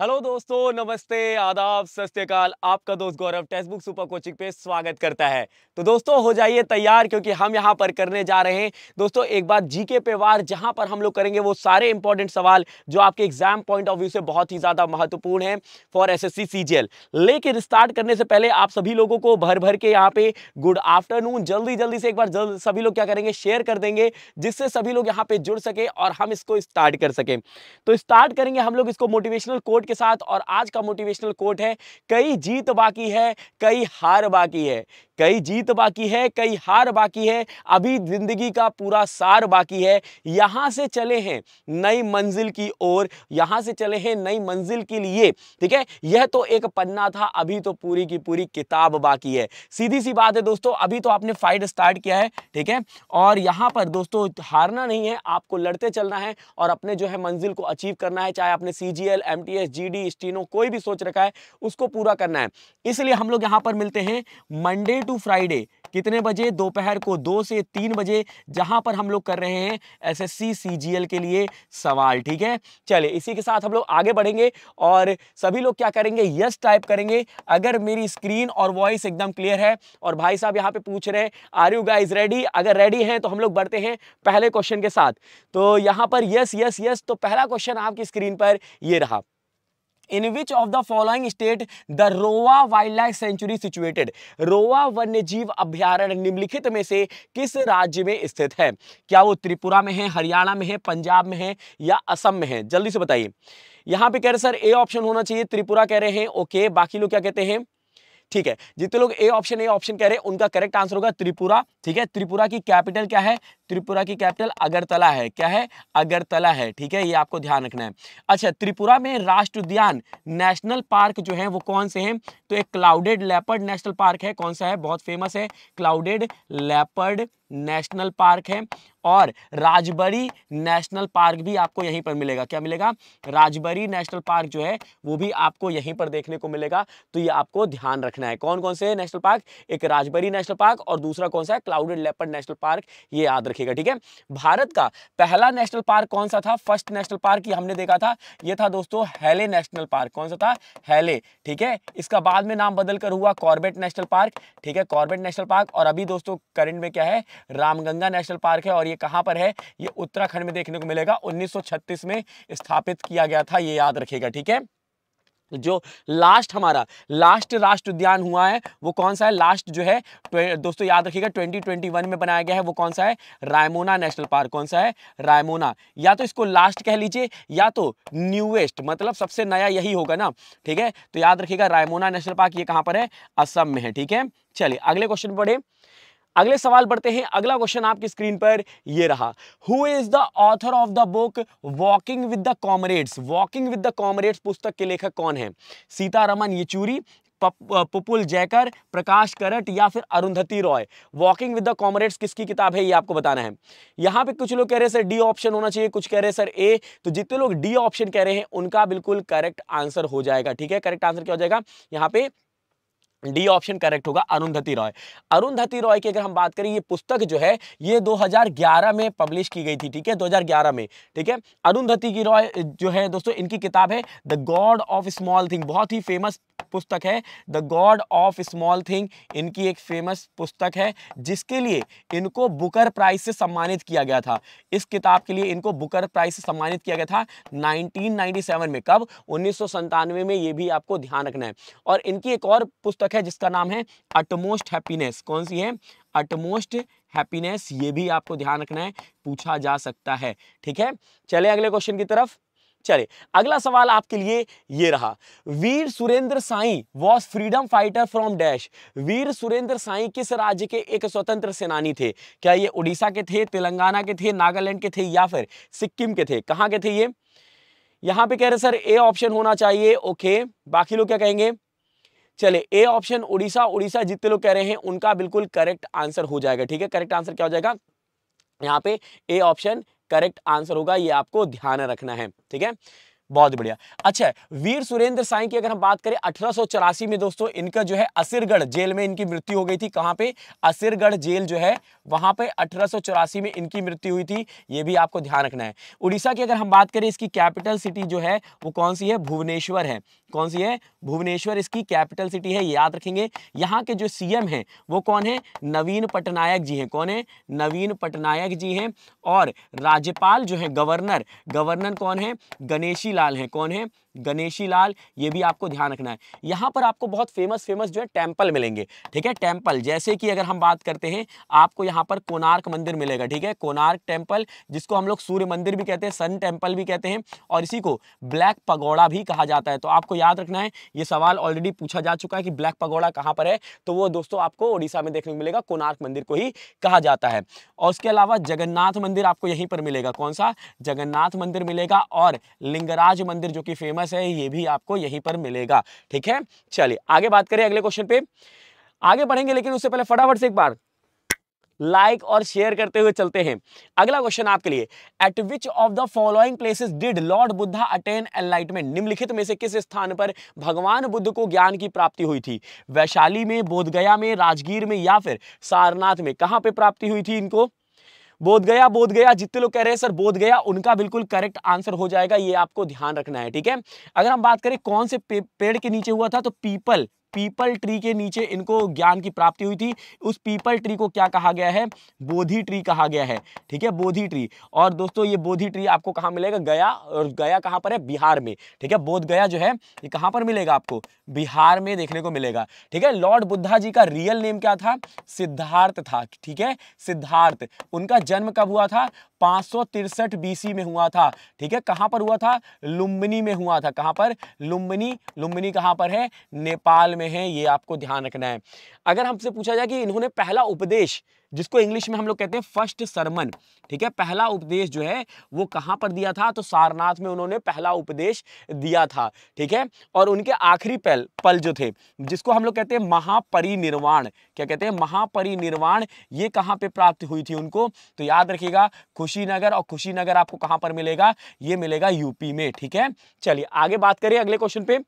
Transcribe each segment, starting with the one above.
Hello दोस्तों नमस्ते आदाब सत्यकाल आपका दोस्त Gaurav text book super coaching पे स्वागत करता है तो दोस्तों हो जाइए तैयार क्योंकि हम यहाँ पर करने जा रहे हैं दोस्तों एक बात जीके पे वार जहाँ पर हम लोग करेंगे वो सारे इंपॉर्टेंट सवाल जो आपके एग्जाम पॉइंट ऑफ व्यू से बहुत ही ज़्यादा महत्वपूर्ण है फॉर एस एस लेकिन स्टार्ट करने से पहले आप सभी लोगों को भर भर के यहाँ पे गुड आफ्टरनून जल्दी जल्दी से एक बार जल्द सभी लोग क्या करेंगे शेयर कर देंगे जिससे सभी लोग यहाँ पे जुड़ सके और हम इसको स्टार्ट कर सकें तो स्टार्ट करेंगे हम लोग इसको मोटिवेशनल कोट कोट के साथ और आज का मोटिवेशनल कोट है कई जीत बाकी है कई हार बाकी है कई जीत बाकी है कई हार बाकी है अभी जिंदगी का पूरा सार बाकी है यहाँ से चले हैं नई मंजिल की ओर यहाँ से चले हैं नई मंजिल के लिए ठीक है यह तो एक पन्ना था अभी तो पूरी की पूरी किताब बाकी है सीधी सी बात है दोस्तों अभी तो आपने फाइट स्टार्ट किया है ठीक है और यहाँ पर दोस्तों हारना नहीं है आपको लड़ते चलना है और अपने जो है मंजिल को अचीव करना है चाहे आपने C G L M T S GD steno कोई भी सोच रखा है उसको पूरा करना है इसलिए हम लोग यहाँ पर मिलते हैं मंडे टू फ्राइडे कितने बजे दोपहर को दो से तीन बजे जहां पर हम लोग कर रहे हैं एसएससी सीजीएल के लिए सवाल ठीक है चले इसी के साथ हम लोग आगे बढ़ेंगे और सभी लोग क्या करेंगे यस टाइप करेंगे अगर मेरी स्क्रीन और वॉइस एकदम क्लियर है और भाई साहब यहाँ पे पूछ रहे हैं आर यू गाइज रेडी अगर रेडी हैं तो हम लोग बढ़ते हैं पहले क्वेश्चन के साथ तो यहाँ पर यस यस यस तो पहला क्वेश्चन आपकी स्क्रीन पर ये रहा इन in which of the following state the roa wildlife sanctuary situated roa वन्यजीव अभ्यारण्य निम्नलिखित में से किस राज्य में स्थित है क्या वो त्रिपुरा में है हरियाणा में है पंजाब में है या असम में है जल्दी से बताइए यहाँ पे कह रहे सर ए ऑप्शन होना चाहिए त्रिपुरा कह रहे हैं ओके बाकी लोग क्या कहते हैं ठीक है जितने लोग ए ऑप्शन ए ऑप्शन कह रहे हैं उनका करेक्ट आंसर होगा त्रिपुरा ठीक है त्रिपुरा की कैपिटल क्या है त्रिपुरा की कैपिटल अगरतला है क्या है अगरतला है ठीक है ये आपको ध्यान रखना है अच्छा त्रिपुरा में राष्ट्र उद्यान नेशनल पार्क जो है वो कौन से हैं तो एक क्लाउडेड लेपर्ड नेशनल पार्क है कौन सा है बहुत फेमस है क्लाउडेड लेपर्ड नेशनल पार्क है और राजबरी नेशनल पार्क भी आपको यहीं पर मिलेगा क्या मिलेगा राजबरी नेशनल पार्क जो है वो भी आपको यहीं पर देखने को मिलेगा तो ये आपको ध्यान रखना है कौन कौन से नेशनल पार्क एक राजबरी नेशनल पार्क और दूसरा कौन सा है क्लाउडेड लेपर्ड नेशनल पार्क ये याद रख रखिएगा ठीक है भारत का पहला नेशनल पार्क कौन सा था फर्स्ट नेशनल पार्क ये हमने देखा था ये था दोस्तों हेले नेशनल पार्क कौन सा था हेले ठीक है इसका बाद में नाम बदलकर हुआ कॉर्बेट नेशनल पार्क ठीक है कॉर्बेट नेशनल पार्क और अभी दोस्तों करंट में क्या है रामगंगा नेशनल पार्क है और ये कहाँ पर है ये उत्तराखंड में देखने को मिलेगा उन्नीस में स्थापित किया गया था ये याद रखेगा ठीक है जो लास्ट हमारा लास्ट राष्ट्र उद्यान हुआ है वो कौन सा है लास्ट जो है दोस्तों याद रखिएगा 2021 में बनाया गया है वो कौन सा है रायमोना नेशनल पार्क कौन सा है रायमोना या तो इसको लास्ट कह लीजिए या तो न्यूएस्ट मतलब सबसे नया यही होगा ना ठीक है तो याद रखिएगा रायमोना नेशनल पार्क ये कहाँ पर है असम में है ठीक है चलिए अगले क्वेश्चन पढ़े अगले सवाल बढ़ते हैं अगला क्वेश्चन आपकी स्क्रीन पर ये रहा who is the author of the book walking with the comrades walking with the comrades पुस्तक के लेखक कौन है सीतारमन येचूरी पुपुल जयकर प्रकाश करट या फिर Arundhati Roy walking with the comrades किसकी किताब है ये आपको बताना है यहाँ पे कुछ लोग कह रहे हैं सर डी ऑप्शन होना चाहिए कुछ कह रहे हैं सर ए तो जितने लोग डी ऑप्शन कह रहे हैं उनका बिल्कुल करेक्ट आंसर हो जाएगा ठीक है करेक्ट आंसर क्या हो जाएगा यहाँ पे डी ऑप्शन करेक्ट होगा अरुंधति रॉय अरुंधति रॉय की अगर हम बात करें ये पुस्तक जो है ये 2011 में पब्लिश की गई थी ठीक है 2011 में ठीक है अरुंधति की रॉय जो है दोस्तों इनकी किताब है the God of small thing बहुत ही फेमस पुस्तक है the God of small thing इनकी एक फेमस पुस्तक है जिसके लिए इनको बुकर प्राइज से सम्मानित किया गया था इस किताब के लिए इनको बुकर प्राइज से सम्मानित किया गया था 1997 में कब उन्नीस में ये भी आपको ध्यान रखना है और इनकी एक और पुस्तक पुस्तक है जिसका नाम है अटमोस्ट हैप्पीनेस कौन सी है अटमोस्ट हैप्पीनेस ये भी आपको ध्यान रखना है पूछा जा सकता है ठीक है चले अगले क्वेश्चन की तरफ चले अगला सवाल आपके लिए ये रहा Veer Surendra Sai was freedom fighter from dash Veer Surendra Sai किस राज्य के एक स्वतंत्र सेनानी थे क्या ये उड़ीसा के थे तेलंगाना के थे नागालैंड के थे या फिर सिक्किम के थे कहाँ के थे ये यहां पे कह रहे सर ए ऑप्शन होना चाहिए ओके बाकी लोग क्या कहेंगे चले ए ऑप्शन उड़ीसा उड़ीसा जितने लोग कह रहे हैं उनका बिल्कुल करेक्ट आंसर हो जाएगा ठीक है करेक्ट आंसर क्या हो जाएगा यहाँ पे ए ऑप्शन करेक्ट आंसर होगा ये आपको ध्यान रखना है ठीक है बहुत बढ़िया अच्छा वीर सुरेंद्र साई की अगर हम बात करें अठारह में दोस्तों इनका जो है असिरगढ़ जेल में इनकी मृत्यु हो गई थी कहां पे असिरगढ़ जेल जो है वहां पे अठारह में इनकी मृत्यु हुई थी ये भी आपको ध्यान रखना है उड़ीसा की अगर हम बात करें इसकी कैपिटल सिटी जो है वो कौन सी है भुवनेश्वर है कौन सी है भुवनेश्वर इसकी कैपिटल सिटी है याद रखेंगे यहाँ के जो सी है वो कौन है नवीन पटनायक जी हैं कौन है नवीन पटनायक जी हैं और राज्यपाल जो है गवर्नर गवर्नर कौन है गणेशी लाल हैं कौन है गणेशी लाल ये भी आपको ध्यान रखना है यहाँ पर आपको बहुत फेमस फेमस जो है टेम्पल मिलेंगे ठीक है टेम्पल जैसे कि अगर हम बात करते हैं आपको यहाँ पर कोनार्क मंदिर मिलेगा ठीक है कोनार्क टेम्पल जिसको हम लोग सूर्य मंदिर भी कहते हैं सन टेम्पल भी कहते हैं और इसी को ब्लैक पगौड़ा भी कहा जाता है तो आपको याद रखना है ये सवाल ऑलरेडी पूछा जा चुका है कि ब्लैक पगौड़ा कहाँ पर है तो वो दोस्तों आपको उड़ीसा में देखने को मिलेगा कोनार्क मंदिर को ही कहा जाता है और उसके अलावा जगन्नाथ मंदिर आपको यहीं पर मिलेगा कौन सा जगन्नाथ मंदिर मिलेगा और लिंगराज मंदिर जो कि फेमस क्लास है ये भी आपको यहीं पर मिलेगा ठीक है चलिए आगे बात करें अगले क्वेश्चन पे आगे बढ़ेंगे लेकिन उससे पहले फटाफट से एक बार लाइक like और शेयर करते हुए चलते हैं अगला क्वेश्चन आपके लिए at which of the following places did lord Buddha attain enlightenment निम्नलिखित में से किस स्थान पर भगवान बुद्ध को ज्ञान की प्राप्ति हुई थी वैशाली में बोधगया में राजगीर में या फिर सारनाथ में कहां पे प्राप्ति हुई थी इनको बोध गया बोध गया जितने लोग कह रहे हैं सर बोध गया उनका बिल्कुल करेक्ट आंसर हो जाएगा ये आपको ध्यान रखना है ठीक है अगर हम बात करें कौन से पे, पेड़ के नीचे हुआ था तो पीपल पीपल ट्री के नीचे इनको ज्ञान की प्राप्ति हुई थी उस पीपल ट्री को क्या कहा गया है बोधी ट्री कहा गया है ठीक है बोधी ट्री और दोस्तों ये बोधी ट्री आपको कहाँ मिलेगा गया और गया कहाँ पर है बिहार में ठीक है बोध गया जो है ये कहाँ पर मिलेगा आपको बिहार में देखने को मिलेगा ठीक है लॉर्ड बुद्धा जी का रियल नेम क्या था सिद्धार्थ था ठीक है सिद्धार्थ उनका जन्म कब हुआ था पाँच सौ तिरसठ बीसी में हुआ था ठीक है कहाँ पर हुआ था लुम्बिनी में हुआ था कहाँ पर लुम्बिनी लुम्बिनी कहाँ पर है नेपाल में है ये आपको ध्यान रखना है अगर हमसे पूछा जाए कि इन्होंने पहला उपदेश जिसको इंग्लिश में हम लोग कहते हैं फर्स्ट सरमन ठीक है पहला उपदेश जो है वो कहां पर दिया था तो सारनाथ में उन्होंने पहला उपदेश दिया था ठीक है और उनके आखिरी पल पल जो थे जिसको हम लोग कहते हैं महापरिनिर्वाण क्या कहते हैं महापरिनिर्वाण ये कहां पे प्राप्त हुई थी उनको तो याद रखिएगा खुशीनगर और खुशीनगर आपको कहां पर मिलेगा ये मिलेगा यूपी में ठीक है चलिए आगे बात करें अगले क्वेश्चन पे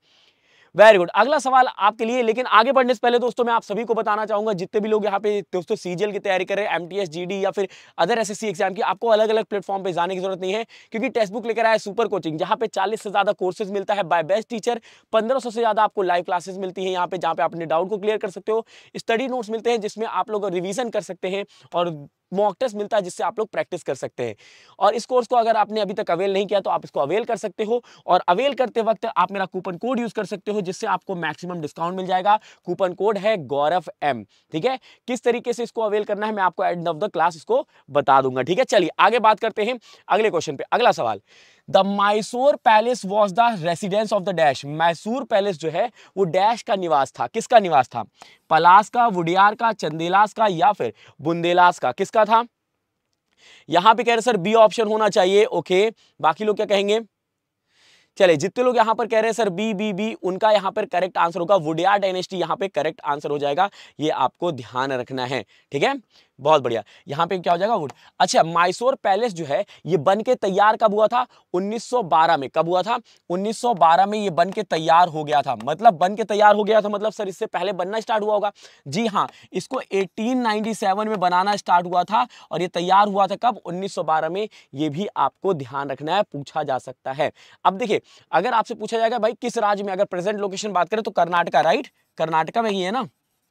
वेरी गुड अगला सवाल आपके लिए लेकिन आगे बढ़ने से पहले दोस्तों मैं आप सभी को बताना चाहूंगा जितने भी लोग यहाँ पे दोस्तों सीजीएल की तैयारी कर रहे हैं एमटीएस जीडी या फिर अदर एसएससी एग्जाम की आपको अलग अलग प्लेटफॉर्म पे जाने की जरूरत नहीं है क्योंकि टेक्स्ट बुक लेकर आए सुपर कोचिंग जहाँ पे चालीस से ज्यादा कोर्सेज मिलता है बाय बेस्ट टीचर पंद्रह से ज्यादा आपको लाइव क्लासेस मिलती है यहाँ पे जहाँ पे अपने डाउट को क्लियर कर सकते हो स्टडी नोट्स मिलते हैं जिसमें आप लोग रिविजन कर सकते हैं और मॉक टेस्ट मिलता है जिससे आप लोग प्रैक्टिस कर सकते हैं और इस कोर्स को अगर आपने अभी तक अवेल नहीं किया तो आप इसको अवेल कर सकते हो और अवेल करते वक्त आप मेरा कूपन कोड यूज कर सकते हो जिससे आपको मैक्सिमम डिस्काउंट मिल जाएगा कूपन कोड है गौरव एम ठीक है किस तरीके से इसको अवेल करना है मैं आपको एंड ऑफ द क्लास इसको बता दूंगा ठीक है चलिए आगे बात करते हैं अगले क्वेश्चन पे अगला सवाल the Mysore palace was the residence of the dash Mysore palace जो है वो डैश का निवास था किसका निवास था पलास का वुडियार का चंदेलास का या फिर बुंदेलास का किसका था यहां पे कह रहे सर बी ऑप्शन होना चाहिए ओके बाकी लोग क्या कहेंगे चले जितने लोग यहां पर कह रहे हैं सर बी बी बी उनका यहाँ पर करेक्ट आंसर होगा वुडियार डायनेस्टी यहाँ पे करेक्ट आंसर हो जाएगा ये आपको ध्यान रखना है ठीक है बहुत बढ़िया यहाँ पे क्या हो जाएगा वुड अच्छा माइसोर पैलेस जो है ये बन के तैयार कब हुआ था 1912 में कब हुआ था 1912 में ये बन के तैयार हो गया था मतलब बन के तैयार हो गया था मतलब सर इससे पहले बनना स्टार्ट हुआ होगा जी हाँ इसको 1897 में बनाना स्टार्ट हुआ था और ये तैयार हुआ था कब 1912 में ये भी आपको ध्यान रखना है पूछा जा सकता है अब देखिए अगर आपसे पूछा जाएगा भाई किस राज्य में अगर प्रेजेंट लोकेशन बात करें तो कर्नाटका राइट कर्नाटका में ही है ना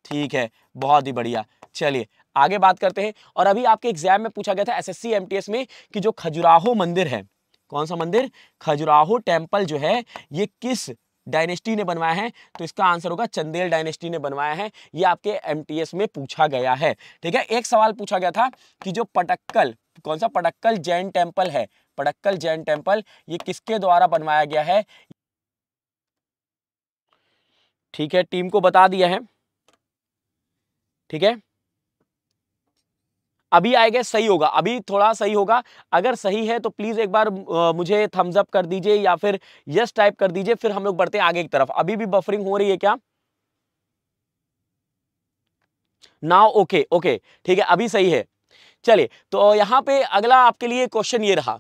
ठीक है बहुत ही बढ़िया चलिए आगे बात करते हैं और अभी आपके एग्जाम में पूछा गया था एसएससी एस में कि जो खजुराहो मंदिर है कौन सा मंदिर खजुराहो टेम्पल जो है ये किस डायनेस्टी ने बनवाया है तो इसका आंसर होगा चंदेल डायनेस्टी ने बनवाया है ये आपके एमटीएस में पूछा गया है ठीक है एक सवाल पूछा गया था कि जो पटक्कल कौन सा पटक्कल जैन टेम्पल है पटक्कल जैन टेम्पल ये किसके द्वारा बनवाया गया है ठीक है टीम को बता दिया है ठीक है अभी आएगा सही होगा अभी थोड़ा सही होगा अगर सही है तो प्लीज़ एक बार मुझे थम्स अप कर दीजिए या फिर यस टाइप कर दीजिए फिर हम लोग बढ़ते हैं आगे की तरफ अभी भी बफरिंग हो रही है क्या नाउ ओके ओके ठीक है अभी सही है चलिए तो यहाँ पे अगला आपके लिए क्वेश्चन ये रहा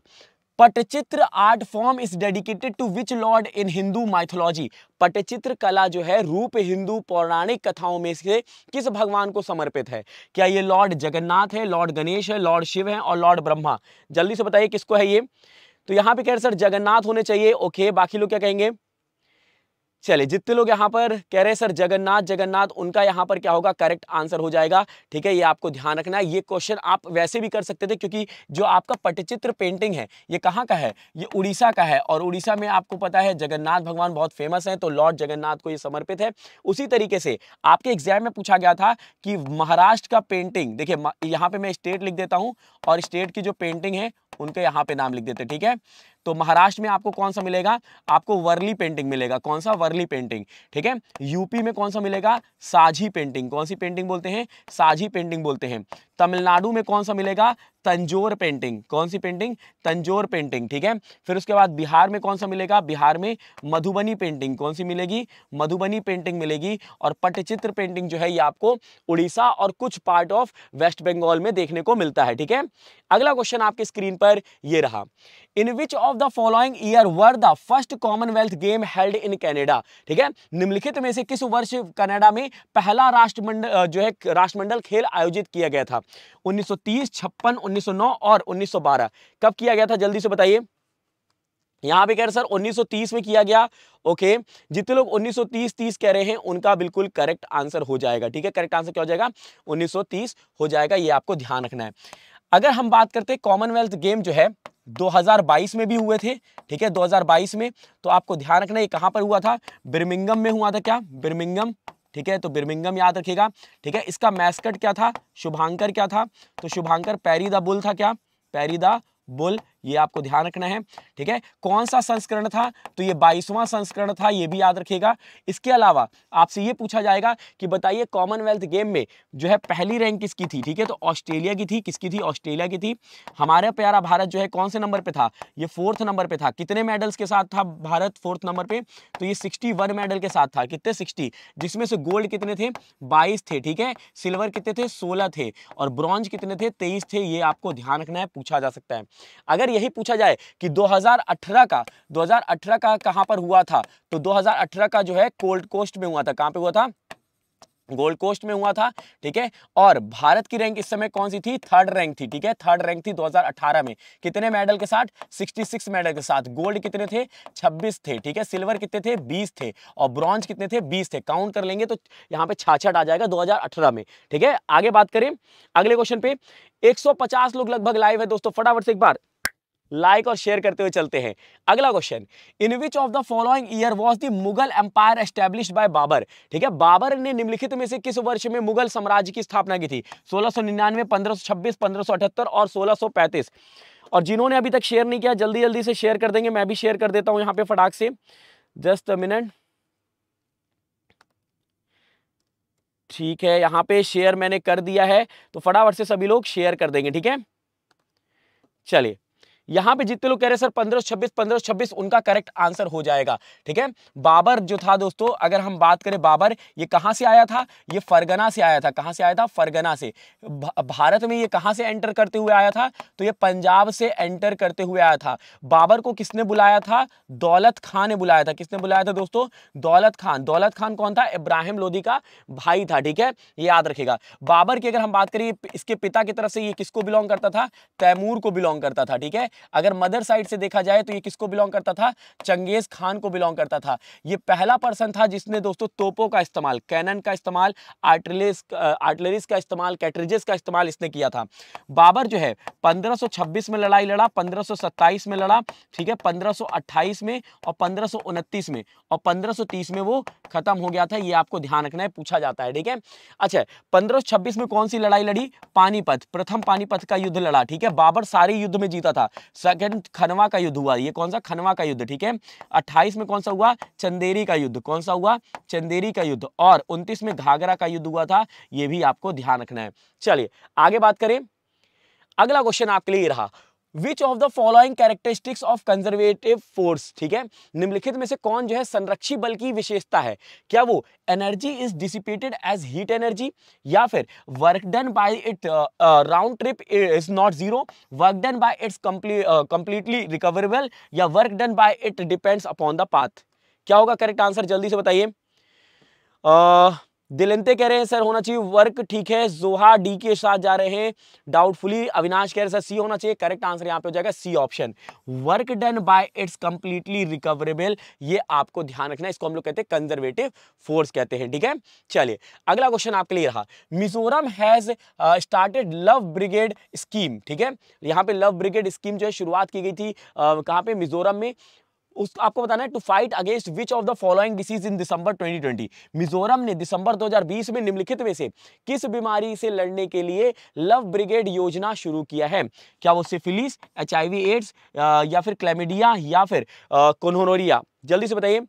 Patachitra art form is dedicated to which lord in Hindu mythology Patachitra कला जो है रूप हिंदू पौराणिक कथाओं में से किस भगवान को समर्पित है क्या ये लॉर्ड जगन्नाथ है लॉर्ड गणेश है लॉर्ड शिव है और लॉर्ड ब्रह्मा जल्दी से बताइए किसको है ये तो यहाँ पे कह रहे सर जगन्नाथ होने चाहिए ओके बाकी लोग क्या कहेंगे चलिए जितने लोग यहाँ पर कह रहे हैं सर जगन्नाथ जगन्नाथ उनका यहाँ पर क्या होगा करेक्ट आंसर हो जाएगा ठीक है ये आपको ध्यान रखना है ये क्वेश्चन आप वैसे भी कर सकते थे क्योंकि जो आपका पटचित्र पेंटिंग है ये कहाँ का है ये उड़ीसा का है और उड़ीसा में आपको पता है जगन्नाथ भगवान बहुत फेमस है तो लॉर्ड जगन्नाथ को ये समर्पित है उसी तरीके से आपके एग्जाम में पूछा गया था कि महाराष्ट्र का पेंटिंग देखिए यहाँ पे मैं स्टेट लिख देता हूँ और स्टेट की जो पेंटिंग है उनके यहाँ पे नाम लिख देते ठीक है तो महाराष्ट्र में आपको कौन सा मिलेगा आपको वर्ली पेंटिंग मिलेगा कौन सा वर्ली पेंटिंग ठीक है यूपी में कौन सा मिलेगा साझी पेंटिंग कौन सी पेंटिंग बोलते हैं साझी पेंटिंग बोलते हैं तमिलनाडु में कौन सा मिलेगा तंजोर पेंटिंग कौन सी पेंटिंग तंजोर पेंटिंग ठीक है फिर उसके बाद बिहार में कौन सा मिलेगा बिहार में मधुबनी पेंटिंग कौन सी मिलेगी मधुबनी पेंटिंग मिलेगी और पटचित्र पेंटिंग जो है ये आपको उड़ीसा और कुछ पार्ट ऑफ वेस्ट बंगाल में देखने को मिलता है ठीक है अगला क्वेश्चन आपके स्क्रीन पर यह रहा in which of the following year were the first commonwealth game held in Canada ठीक है निम्नलिखित में से किस वर्ष कनाडा में पहला राष्ट्रमंडल जो है राष्ट्रमंडल खेल आयोजित किया गया था उन्नीस सौ 1909 और 1912 कब किया गया था जल्दी से बताइए यहाँ पे कह रहे सर 1930 में किया गया ओके जितने लोग 1930 30 कह रहे हैं उनका बिल्कुल करेक्ट आंसर हो जाएगा ठीक है करेक्ट आंसर क्या हो जाएगा 1930 हो जाएगा ये आपको ध्यान रखना है अगर हम बात करते हैं कॉमनवेल्थ गेम जो है 2022 में भी हुए थे ठीक है 2022 में तो आपको ध्यान रखना ये कहां पर हुआ था बिरमिंगम में हुआ था क्या बिरमिंगम ठीक है तो बिरमिंगम याद रखिएगा ठीक है इसका मैस्कट क्या था शुभांकर क्या था तो शुभांकर पैरी द बुल था क्या पैरी द बुल ये आपको ध्यान रखना है ठीक है कौन सा संस्करण था तो ये बाईसवां संस्करण था ये भी याद रखेगा इसके अलावा आपसे ये पूछा जाएगा कि बताइए कॉमनवेल्थ गेम में जो है पहली रैंक किसकी थी ठीक है तो ऑस्ट्रेलिया की थी किसकी थी ऑस्ट्रेलिया की थी हमारा प्यारा भारत जो है कौन से नंबर पर था ये फोर्थ नंबर पर था कितने मेडल्स के साथ था भारत फोर्थ नंबर पर तो ये सिक्सटी मेडल के साथ था कितने सिक्सटी जिसमें से गोल्ड कितने थे बाईस थे ठीक है सिल्वर कितने थे सोलह थे और ब्रॉन्ज कितने थे तेईस थे ये आपको ध्यान रखना है पूछा जा सकता है अगर यही पूछा जाए कि 2018 का 2018 का कहां पर हुआ था तो 2018 का जो है कोल्ड कोस्ट में हुआ था कहां पे हुआ था गोल्ड कोस्ट में हुआ था ठीक है और भारत की रैंक इस समय कौन सी थी थर्ड रैंक थी ठीक है थर्ड रैंक थी 2018 में कितने मेडल के साथ 66 मेडल के साथ गोल्ड कितने थे 26 थे ठीक है सिल्वर कितने थे 20 थे और ब्रॉन्ज कितने थे 20 थे काउंट कर लेंगे तो यहाँ पे छाछठ आ जाएगा 2018 में ठीक है आगे बात करें अगले क्वेश्चन पे एक लोग लगभग लाइव है दोस्तों फटाफट से एक बार लाइक और शेयर करते हुए चलते हैं अगला question in which of the following year was the Mughal empire establish by Babur ठीक है बाबर ने निम्नलिखित में से किस वर्ष में मुगल साम्राज्य की स्थापना की थी 1699, 1526, 1578 और 1635 और जिन्होंने अभी तक शेयर नहीं किया जल्दी जल्दी से शेयर कर देंगे मैं भी शेयर कर देता हूं यहाँ पे फटाक से जस्ट मिनट ठीक है यहाँ पे शेयर मैंने कर दिया है तो फटाफट से सभी लोग शेयर कर देंगे ठीक है चलिए यहां पे जितने लोग कह रहे हैं सर पंद्रह छब्बीस पंद्रह छब्बीस उनका करेक्ट आंसर हो जाएगा ठीक है बाबर जो था दोस्तों अगर हम बात करें बाबर ये कहाँ से आया था ये फरगना से आया था कहाँ से आया था फरगना से भारत में ये कहाँ से एंटर करते हुए आया था तो ये पंजाब से एंटर करते हुए आया था बाबर को किसने बुलाया था दौलत खान ने बुलाया था किसने बुलाया था दोस्तों दौलत खान दौलत खान कौन था इब्राहिम लोधी का भाई था ठीक है ये याद रखेगा बाबर की अगर हम बात करें इसके पिता की तरफ से ये किसको बिलोंग करता था तैमूर को बिलोंग करता था ठीक है अगर मदर साइड से देखा जाए तो ये किसको बिलोंग करता था चंगेज खान को बिलोंग करता था ये पहला पर्सन था जिसने दोस्तों तोपों का इस्तेमाल कैनन का इस्तेमाल आर्टलेस आर्टलरीज का इस्तेमाल कैटरेजेस का इस्तेमाल इसने किया था बाबर जो है 1526 में लड़ाई लड़ा 1527 में लड़ा ठीक है 1528 में और पंद्रह में और पंद्रह में वो खत्म हो गया था ये आपको ध्यान रखना है पूछा जाता है ठीक है अच्छा पंद्रह में कौन सी लड़ाई लड़ी पानीपत प्रथम पानीपत का युद्ध लड़ा ठीक है बाबर सारे युद्ध में जीता था सेकंड खनवा का युद्ध हुआ ये कौन सा खनवा का युद्ध ठीक है अट्ठाईस में कौन सा हुआ चंदेरी का युद्ध कौन सा हुआ चंदेरी का युद्ध और उनतीस में घाघरा का युद्ध हुआ था यह भी आपको ध्यान रखना है चलिए आगे बात करें अगला क्वेश्चन आपके लिए रहा which of the following characteristics of conservative force ठीक है निम्नलिखित में से कौन जो है संरक्षी बल की विशेषता है क्या वो energy is dissipated as heat energy या फिर work done by it round trip is not zero work done by its completely recoverable या work done by it depends upon the path क्या होगा करेक्ट आंसर जल्दी से बताइए uh, दिलंते कह रहे हैं सर होना चाहिए वर्क ठीक है जोहा डी के साथ जा रहे हैं डाउटफुली अविनाश कह रहे हैं सर सी होना चाहिए करेक्ट आंसर यहाँ पे हो जाएगा C option work done by its completely recoverable ये आपको ध्यान रखना इसको हम लोग कहते हैं कंजर्वेटिव फोर्स कहते हैं ठीक है चलिए अगला क्वेश्चन आपके लिए रहा Mizoram has started love brigade scheme ठीक है यहाँ पे लव ब्रिगेड स्कीम जो है शुरुआत की गई थी uh, कहाँ पे मिजोरम में उस आपको बताना है to fight against which of the following disease in December 2020 Mizoram ने दिसंबर 2020 में निम्नलिखित में से किस बीमारी से लड़ने के लिए लव ब्रिगेड योजना शुरू किया है क्या वो सिफिलिस एच आई एड्स या फिर क्लेमिडिया या फिर कोनोनोरिया जल्दी से बताइए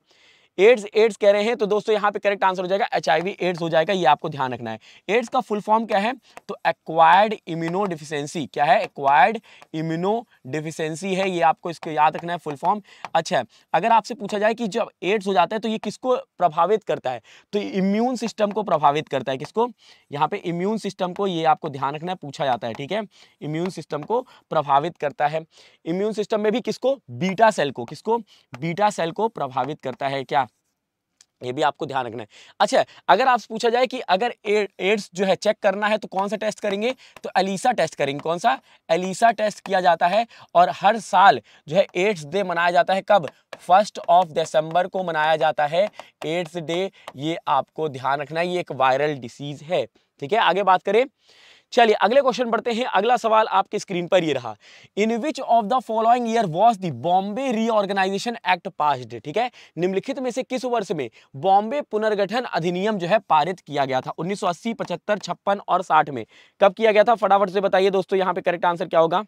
एड्स एड्स कह रहे हैं तो दोस्तों यहाँ पे करेक्ट आंसर हो जाएगा एच एड्स हो जाएगा ये आपको ध्यान रखना है एड्स का फुल फॉर्म क्या है तो एक्वायर्ड इम्यूनो डिफिशेंसी क्या है एक्वायर्ड इम्यूनो डिफिशेंसी है ये आपको इसको याद रखना है फुल फॉर्म अच्छा अगर आपसे पूछा जाए कि जब एड्स हो जाता है तो ये किसको प्रभावित करता है तो इम्यून सिस्टम को प्रभावित करता है किसको यहाँ पे इम्यून सिस्टम को ये आपको ध्यान रखना है पूछा जाता है ठीक है इम्यून सिस्टम को प्रभावित करता है इम्यून सिस्टम में भी किसको बीटा सेल को किसको बीटा सेल को प्रभावित करता है क्या ये भी आपको ध्यान रखना है अच्छा अगर आपसे पूछा जाए कि अगर एड्स जो है चेक करना है तो कौन सा टेस्ट करेंगे तो एलिसा टेस्ट करेंगे कौन सा एलिसा टेस्ट किया जाता है और हर साल जो है एड्स डे मनाया जाता है कब फर्स्ट ऑफ दिसंबर को मनाया जाता है एड्स डे ये आपको ध्यान रखना है ये एक वायरल डिसीज है ठीक है आगे बात करें चलिए अगले क्वेश्चन पढ़ते हैं अगला सवाल आपके स्क्रीन पर ये रहा in which of the following year was the Bombay reorganisation act passed ठीक है निम्नलिखित में से किस वर्ष में बॉम्बे पुनर्गठन अधिनियम जो है पारित किया गया था उन्नीस सौ अस्सी पचहत्तर छप्पन और साठ में कब किया गया था फटाफट से बताइए दोस्तों यहाँ पे करेक्ट आंसर क्या होगा